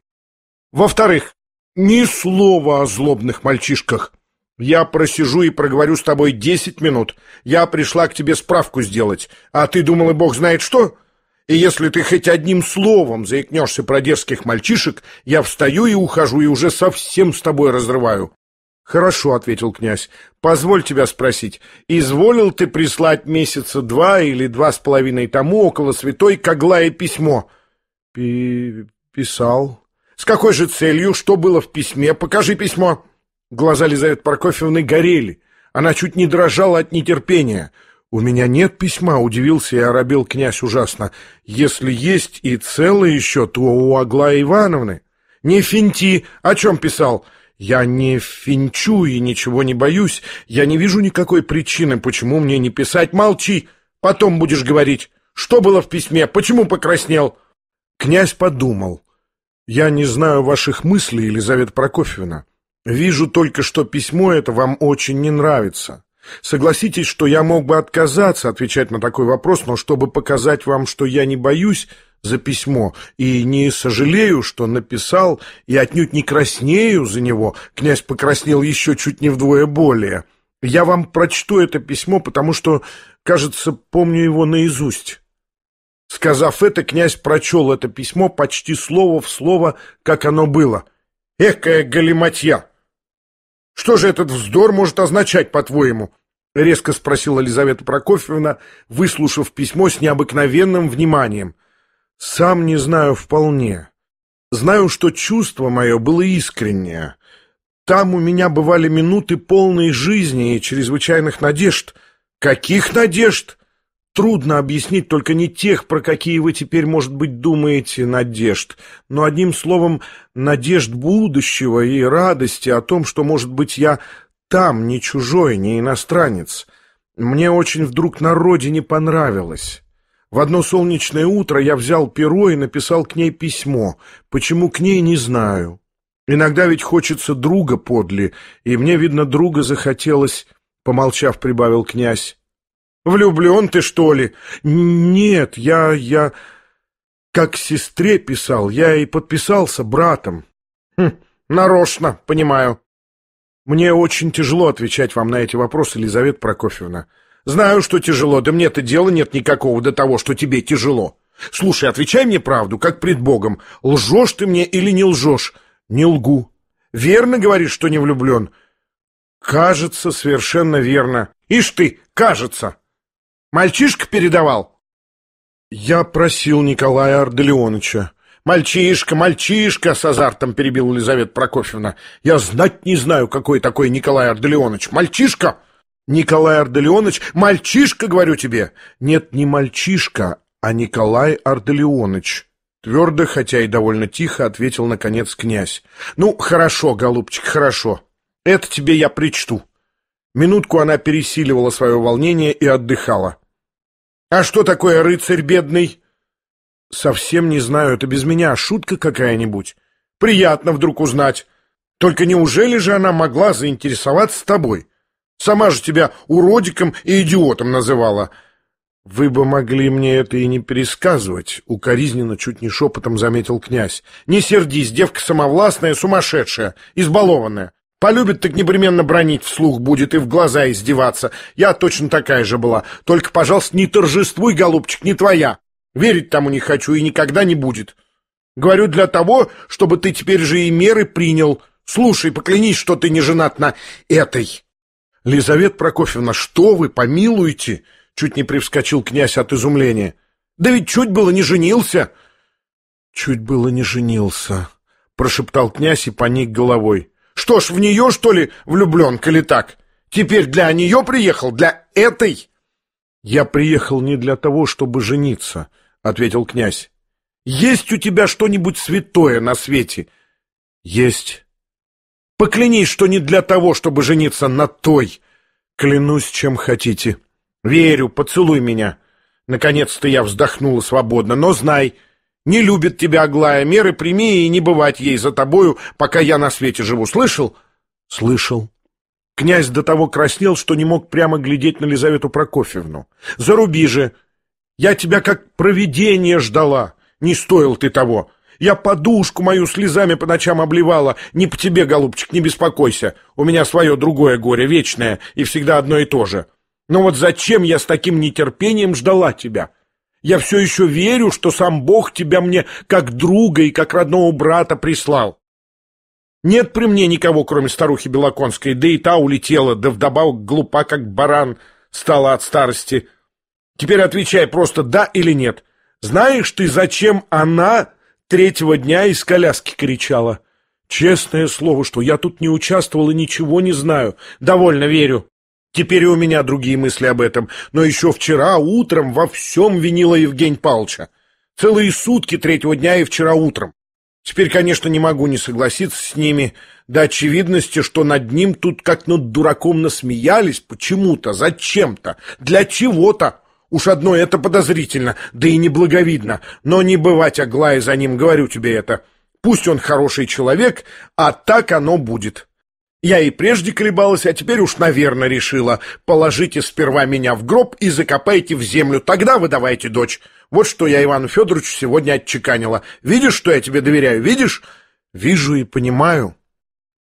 «Во-вторых, ни слова о злобных мальчишках. Я просижу и проговорю с тобой десять минут. Я пришла к тебе справку сделать, а ты думала, бог знает что? И если ты хоть одним словом заикнешься про дерзких мальчишек, я встаю и ухожу, и уже совсем с тобой разрываю. «Хорошо», — ответил князь, — «позволь тебя спросить, изволил ты прислать месяца два или два с половиной тому около святой Каглая письмо?» Пи «Писал». «С какой же целью? Что было в письме? Покажи письмо». Глаза Лизаветы Прокофьевны горели. Она чуть не дрожала от нетерпения. «У меня нет письма», — удивился и оробил князь ужасно. «Если есть и целое еще, то у Аглая Ивановны». «Не финти! О чем писал?» Я не финчу и ничего не боюсь. Я не вижу никакой причины, почему мне не писать. Молчи, потом будешь говорить. Что было в письме? Почему покраснел?» Князь подумал. «Я не знаю ваших мыслей, Елизавета Прокофьевна. Вижу только, что письмо это вам очень не нравится. Согласитесь, что я мог бы отказаться отвечать на такой вопрос, но чтобы показать вам, что я не боюсь, за письмо, и не сожалею, что написал, и отнюдь не краснею за него. Князь покраснел еще чуть не вдвое более. Я вам прочту это письмо, потому что, кажется, помню его наизусть». Сказав это, князь прочел это письмо почти слово в слово, как оно было. «Экая галиматья!» «Что же этот вздор может означать, по-твоему?» — резко спросила Елизавета Прокофьевна, выслушав письмо с необыкновенным вниманием. Сам не знаю вполне. Знаю, что чувство мое было искреннее. Там у меня бывали минуты полной жизни и чрезвычайных надежд. Каких надежд? Трудно объяснить только не тех, про какие вы теперь, может быть, думаете, надежд, но одним словом, надежд будущего и радости о том, что, может быть, я там не чужой, не иностранец. Мне очень вдруг на родине понравилось. В одно солнечное утро я взял перо и написал к ней письмо. Почему к ней, не знаю. Иногда ведь хочется друга подли, и мне, видно, друга захотелось, — помолчав, прибавил князь. — Влюблен ты, что ли? — Нет, я... я... Как сестре писал, я и подписался братом. — Хм, нарочно, понимаю. — Мне очень тяжело отвечать вам на эти вопросы, Елизавета Прокофьевна. Знаю, что тяжело, да мне это дело нет никакого до того, что тебе тяжело. Слушай, отвечай мне правду, как пред Богом. Лжешь ты мне или не лжешь? Не лгу. Верно говоришь, что не влюблен? Кажется, совершенно верно. Ишь ты, кажется. Мальчишка передавал? Я просил Николая Арделеоновича. «Мальчишка, мальчишка!» — с азартом перебил Елизавета Прокофьевна. «Я знать не знаю, какой такой Николай Арделеонович. Мальчишка!» Николай Арделеонович, мальчишка, говорю тебе. Нет, не мальчишка, а Николай Арделеонович. Твердо, хотя и довольно тихо, ответил, наконец, князь. «Ну, хорошо, голубчик, хорошо. Это тебе я причту». Минутку она пересиливала свое волнение и отдыхала. «А что такое рыцарь бедный?» «Совсем не знаю, это без меня а шутка какая-нибудь. Приятно вдруг узнать. Только неужели же она могла заинтересоваться тобой? Сама же тебя уродиком и идиотом называла. Вы бы могли мне это и не пересказывать, укоризненно чуть не шепотом заметил князь. Не сердись, девка самовластная, сумасшедшая, избалованная. Полюбит, так непременно бронить вслух будет и в глаза издеваться. Я точно такая же была. Только, пожалуйста, не торжествуй, голубчик, не твоя. Верить тому не хочу и никогда не будет. Говорю для того, чтобы ты теперь же и меры принял. Слушай, поклянись, что ты не женат на этой. «Лизавета Прокофьевна, что вы, помилуете?» Чуть не привскочил князь от изумления. «Да ведь чуть было не женился!» «Чуть было не женился», — прошептал князь и поник головой. «Что ж, в нее, что ли, влюблен, коли так? Теперь для нее приехал, для этой?» «Я приехал не для того, чтобы жениться», — ответил князь. «Есть у тебя что-нибудь святое на свете?» «Есть», Поклянись, что не для того, чтобы жениться на той. Клянусь, чем хотите. Верю, поцелуй меня. Наконец-то я вздохнула свободно, но знай, не любит тебя Аглая, меры прими и не бывать ей за тобою, пока я на свете живу. Слышал? Слышал. Князь до того краснел, что не мог прямо глядеть на Лизавету Прокофьевну. Заруби же. Я тебя как провидение ждала. Не стоил ты того. Я подушку мою слезами по ночам обливала. Не по тебе, голубчик, не беспокойся. У меня свое другое горе, вечное, и всегда одно и то же. Но вот зачем я с таким нетерпением ждала тебя? Я все еще верю, что сам Бог тебя мне как друга и как родного брата прислал. Нет при мне никого, кроме старухи Белоконской, да и та улетела, да вдобавок глупа, как баран, стала от старости. Теперь отвечай просто «да» или «нет». Знаешь ты, зачем она Третьего дня из коляски кричала. Честное слово, что я тут не участвовал и ничего не знаю. Довольно верю. Теперь и у меня другие мысли об этом. Но еще вчера утром во всем винила Евгения Павловича. Целые сутки третьего дня и вчера утром. Теперь, конечно, не могу не согласиться с ними до очевидности, что над ним тут как над дураком насмеялись почему-то, зачем-то, для чего-то. Уж одно это подозрительно, да и неблаговидно. Но не бывать, Аглая, за ним, говорю тебе это. Пусть он хороший человек, а так оно будет. Я и прежде колебалась, а теперь уж, наверное, решила. Положите сперва меня в гроб и закопайте в землю, тогда выдавайте дочь. Вот что я Ивану Федоровичу сегодня отчеканила. Видишь, что я тебе доверяю, видишь? Вижу и понимаю.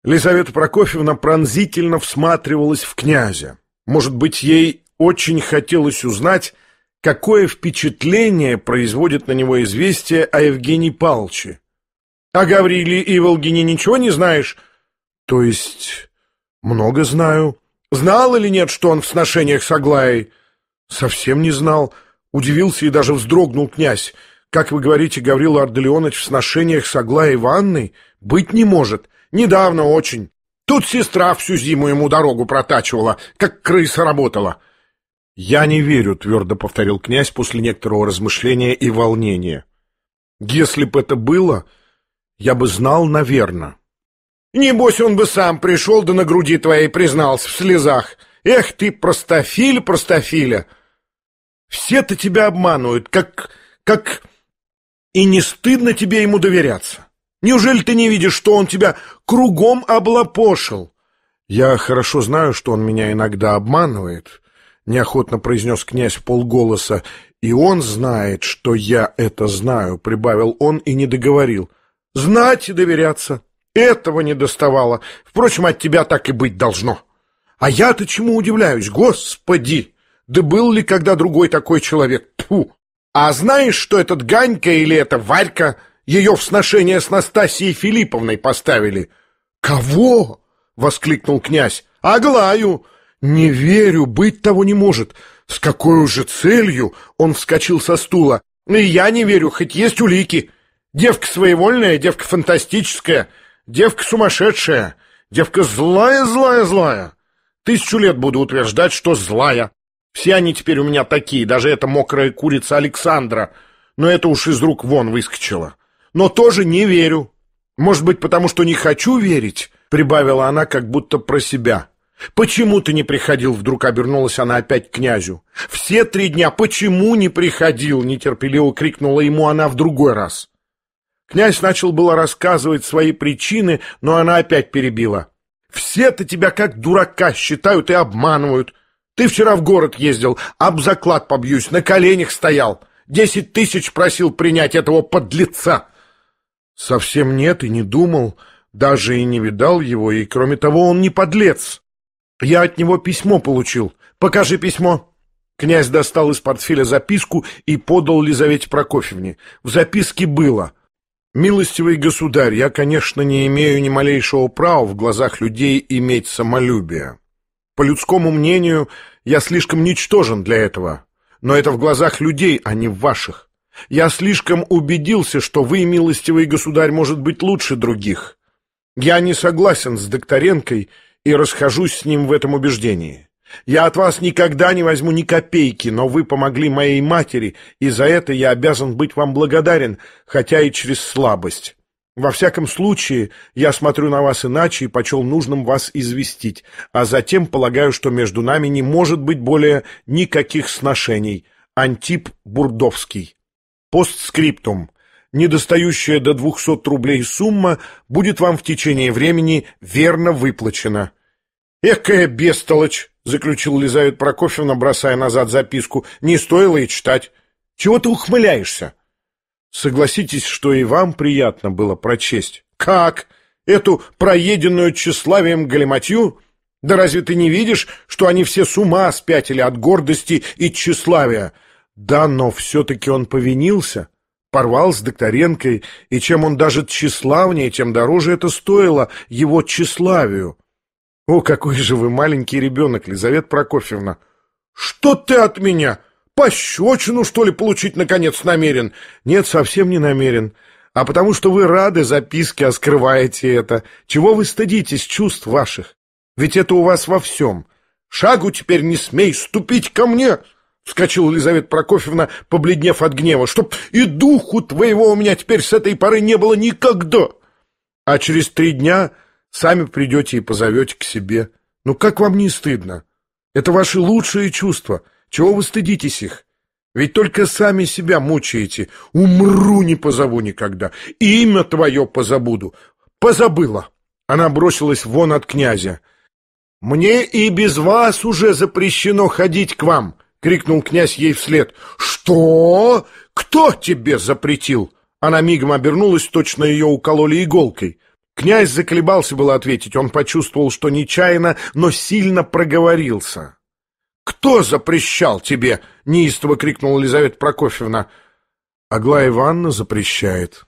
Лизавета Прокофьевна пронзительно всматривалась в князя. Может быть, ей очень хотелось узнать, какое впечатление производит на него известие о Евгении Палче. О а Гавриле и Волгине ничего не знаешь? То есть, много знаю. Знал или нет, что он в сношениях с Аглаей? Совсем не знал. Удивился и даже вздрогнул князь. Как вы говорите, Гаврила Арделеонович в сношениях с Аглаей Ивановной быть не может. Недавно очень. Тут сестра всю зиму ему дорогу протачивала, как крыса работала. «Я не верю», — твердо повторил князь после некоторого размышления и волнения. «Если бы это было, я бы знал, наверное». «Небось, он бы сам пришел, да на груди твоей признался в слезах. Эх ты, простофиль, простофиля! Все-то тебя обманывают, как... как... И не стыдно тебе ему доверяться. Неужели ты не видишь, что он тебя кругом облапошил?» «Я хорошо знаю, что он меня иногда обманывает». — неохотно произнес князь полголоса. «И он знает, что я это знаю», — прибавил он и не договорил. «Знать и доверяться. Этого не доставало. Впрочем, от тебя так и быть должно». «А я-то чему удивляюсь? Господи! Да был ли когда другой такой человек? Тьфу! А знаешь, что этот Ганька или эта Варька ее в сношение с Настасией Филипповной поставили?» «Кого?» — воскликнул князь. «Аглаю!» «Не верю, быть того не может! С какой уже целью?» Он вскочил со стула. Ну «И я не верю, хоть есть улики. Девка своевольная, девка фантастическая, девка сумасшедшая, девка злая-злая-злая. Тысячу лет буду утверждать, что злая. Все они теперь у меня такие, даже эта мокрая курица Александра. Но это уж из рук вон выскочила. Но тоже не верю. Может быть, потому что не хочу верить?» Прибавила она как будто про себя. «Почему ты не приходил?» — вдруг обернулась она опять к князю. «Все три дня! Почему не приходил?» — нетерпеливо крикнула ему она в другой раз. Князь начал было рассказывать свои причины, но она опять перебила. «Все-то тебя как дурака считают и обманывают. Ты вчера в город ездил, об заклад побьюсь, на коленях стоял. Десять тысяч просил принять этого подлеца». «Совсем нет и не думал, даже и не видал его, и кроме того он не подлец». Я от него письмо получил. Покажи письмо. Князь достал из портфеля записку и подал Лизавете Прокофьевне. В записке было «Милостивый государь, я, конечно, не имею ни малейшего права в глазах людей иметь самолюбие. По людскому мнению, я слишком ничтожен для этого. Но это в глазах людей, а не в ваших. Я слишком убедился, что вы, милостивый государь, может быть лучше других. Я не согласен с Докторенкой и расхожусь с ним в этом убеждении. Я от вас никогда не возьму ни копейки, но вы помогли моей матери, и за это я обязан быть вам благодарен, хотя и через слабость. Во всяком случае, я смотрю на вас иначе и почел нужным вас известить, а затем полагаю, что между нами не может быть более никаких сношений. Антип Бурдовский. Постскриптум недостающая до 200 рублей сумма будет вам в течение времени верно выплачена. «Экая бестолочь!» — заключил Лизавет Прокофьевна, бросая назад записку. «Не стоило и читать. Чего ты ухмыляешься?» «Согласитесь, что и вам приятно было прочесть». «Как? Эту проеденную тщеславием галиматью? Да разве ты не видишь, что они все с ума спятили от гордости и тщеславия?» «Да, но все-таки он повинился» порвал с Докторенкой, и чем он даже тщеславнее, тем дороже это стоило его тщеславию. О, какой же вы маленький ребенок, Лизавета Прокофьевна! Что ты от меня? Пощечину, что ли, получить, наконец, намерен? Нет, совсем не намерен. А потому что вы рады записке, а скрываете это. Чего вы стыдитесь чувств ваших? Ведь это у вас во всем. Шагу теперь не смей ступить ко мне!» Вскочила Елизавета Прокофьевна, побледнев от гнева, чтоб и духу твоего у меня теперь с этой поры не было никогда. А через три дня сами придете и позовете к себе. Ну как вам не стыдно? Это ваши лучшие чувства. Чего вы стыдитесь их? Ведь только сами себя мучаете. Умру не позову никогда. И имя твое позабуду. Позабыла. Она бросилась вон от князя. Мне и без вас уже запрещено ходить к вам крикнул князь ей вслед. «Что? Кто тебе запретил?» Она мигом обернулась, точно ее укололи иголкой. Князь заколебался было ответить, он почувствовал, что нечаянно, но сильно проговорился. «Кто запрещал тебе?» — неистово крикнула Елизавета Прокофьевна. «Аглая Ивановна запрещает».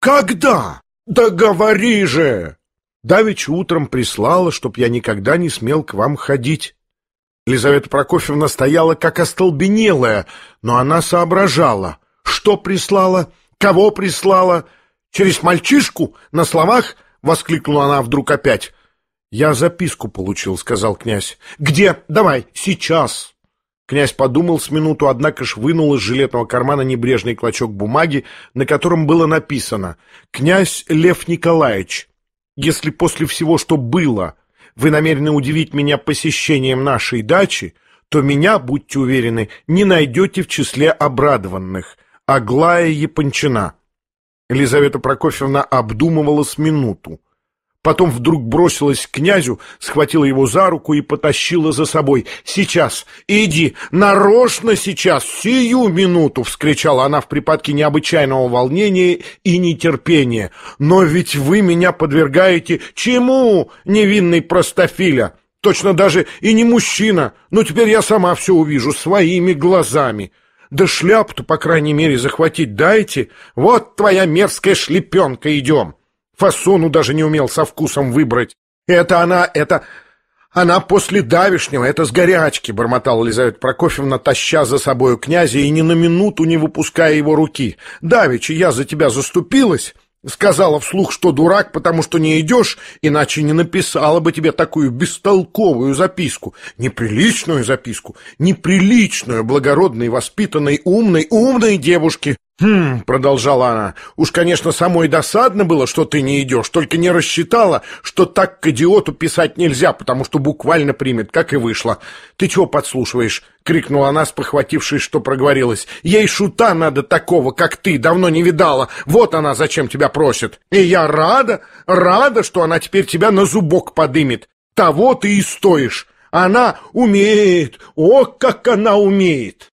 «Когда? Да говори же!» «Давич утром прислала, чтоб я никогда не смел к вам ходить». Лизавета Прокофьевна стояла как остолбенелая, но она соображала, что прислала, кого прислала. «Через мальчишку? На словах?» — воскликнула она вдруг опять. «Я записку получил», — сказал князь. «Где? Давай, сейчас!» Князь подумал с минуту, однако ж вынул из жилетного кармана небрежный клочок бумаги, на котором было написано «Князь Лев Николаевич, если после всего, что было, вы намерены удивить меня посещением нашей дачи, то меня, будьте уверены, не найдете в числе обрадованных. Аглая Япончина. Елизавета Прокофьевна обдумывала с минуту. Потом вдруг бросилась к князю, схватила его за руку и потащила за собой. «Сейчас! Иди! Нарочно сейчас! Сию минуту!» — вскричала она в припадке необычайного волнения и нетерпения. «Но ведь вы меня подвергаете чему, невинный простофиля? Точно даже и не мужчина! Но теперь я сама все увижу своими глазами!» шляпту по крайней мере, захватить дайте! Вот твоя мерзкая шлепенка, идем!» фасону даже не умел со вкусом выбрать. Это она, это... Она после давешнего, это с горячки, — бормотал Лизавета Прокофьевна, таща за собою князя и ни на минуту не выпуская его руки. Давичи, я за тебя заступилась, сказала вслух, что дурак, потому что не идешь, иначе не написала бы тебе такую бестолковую записку, неприличную записку, неприличную благородной, воспитанной, умной, умной девушке. «Хм», — продолжала она, — «уж, конечно, самой досадно было, что ты не идешь, только не рассчитала, что так к идиоту писать нельзя, потому что буквально примет, как и вышло. Ты чего подслушиваешь?» — крикнула она, спохватившись, что проговорилась. «Ей шута надо такого, как ты, давно не видала. Вот она зачем тебя просит. И я рада, рада, что она теперь тебя на зубок подымет. Того ты и стоишь. Она умеет, о, как она умеет!»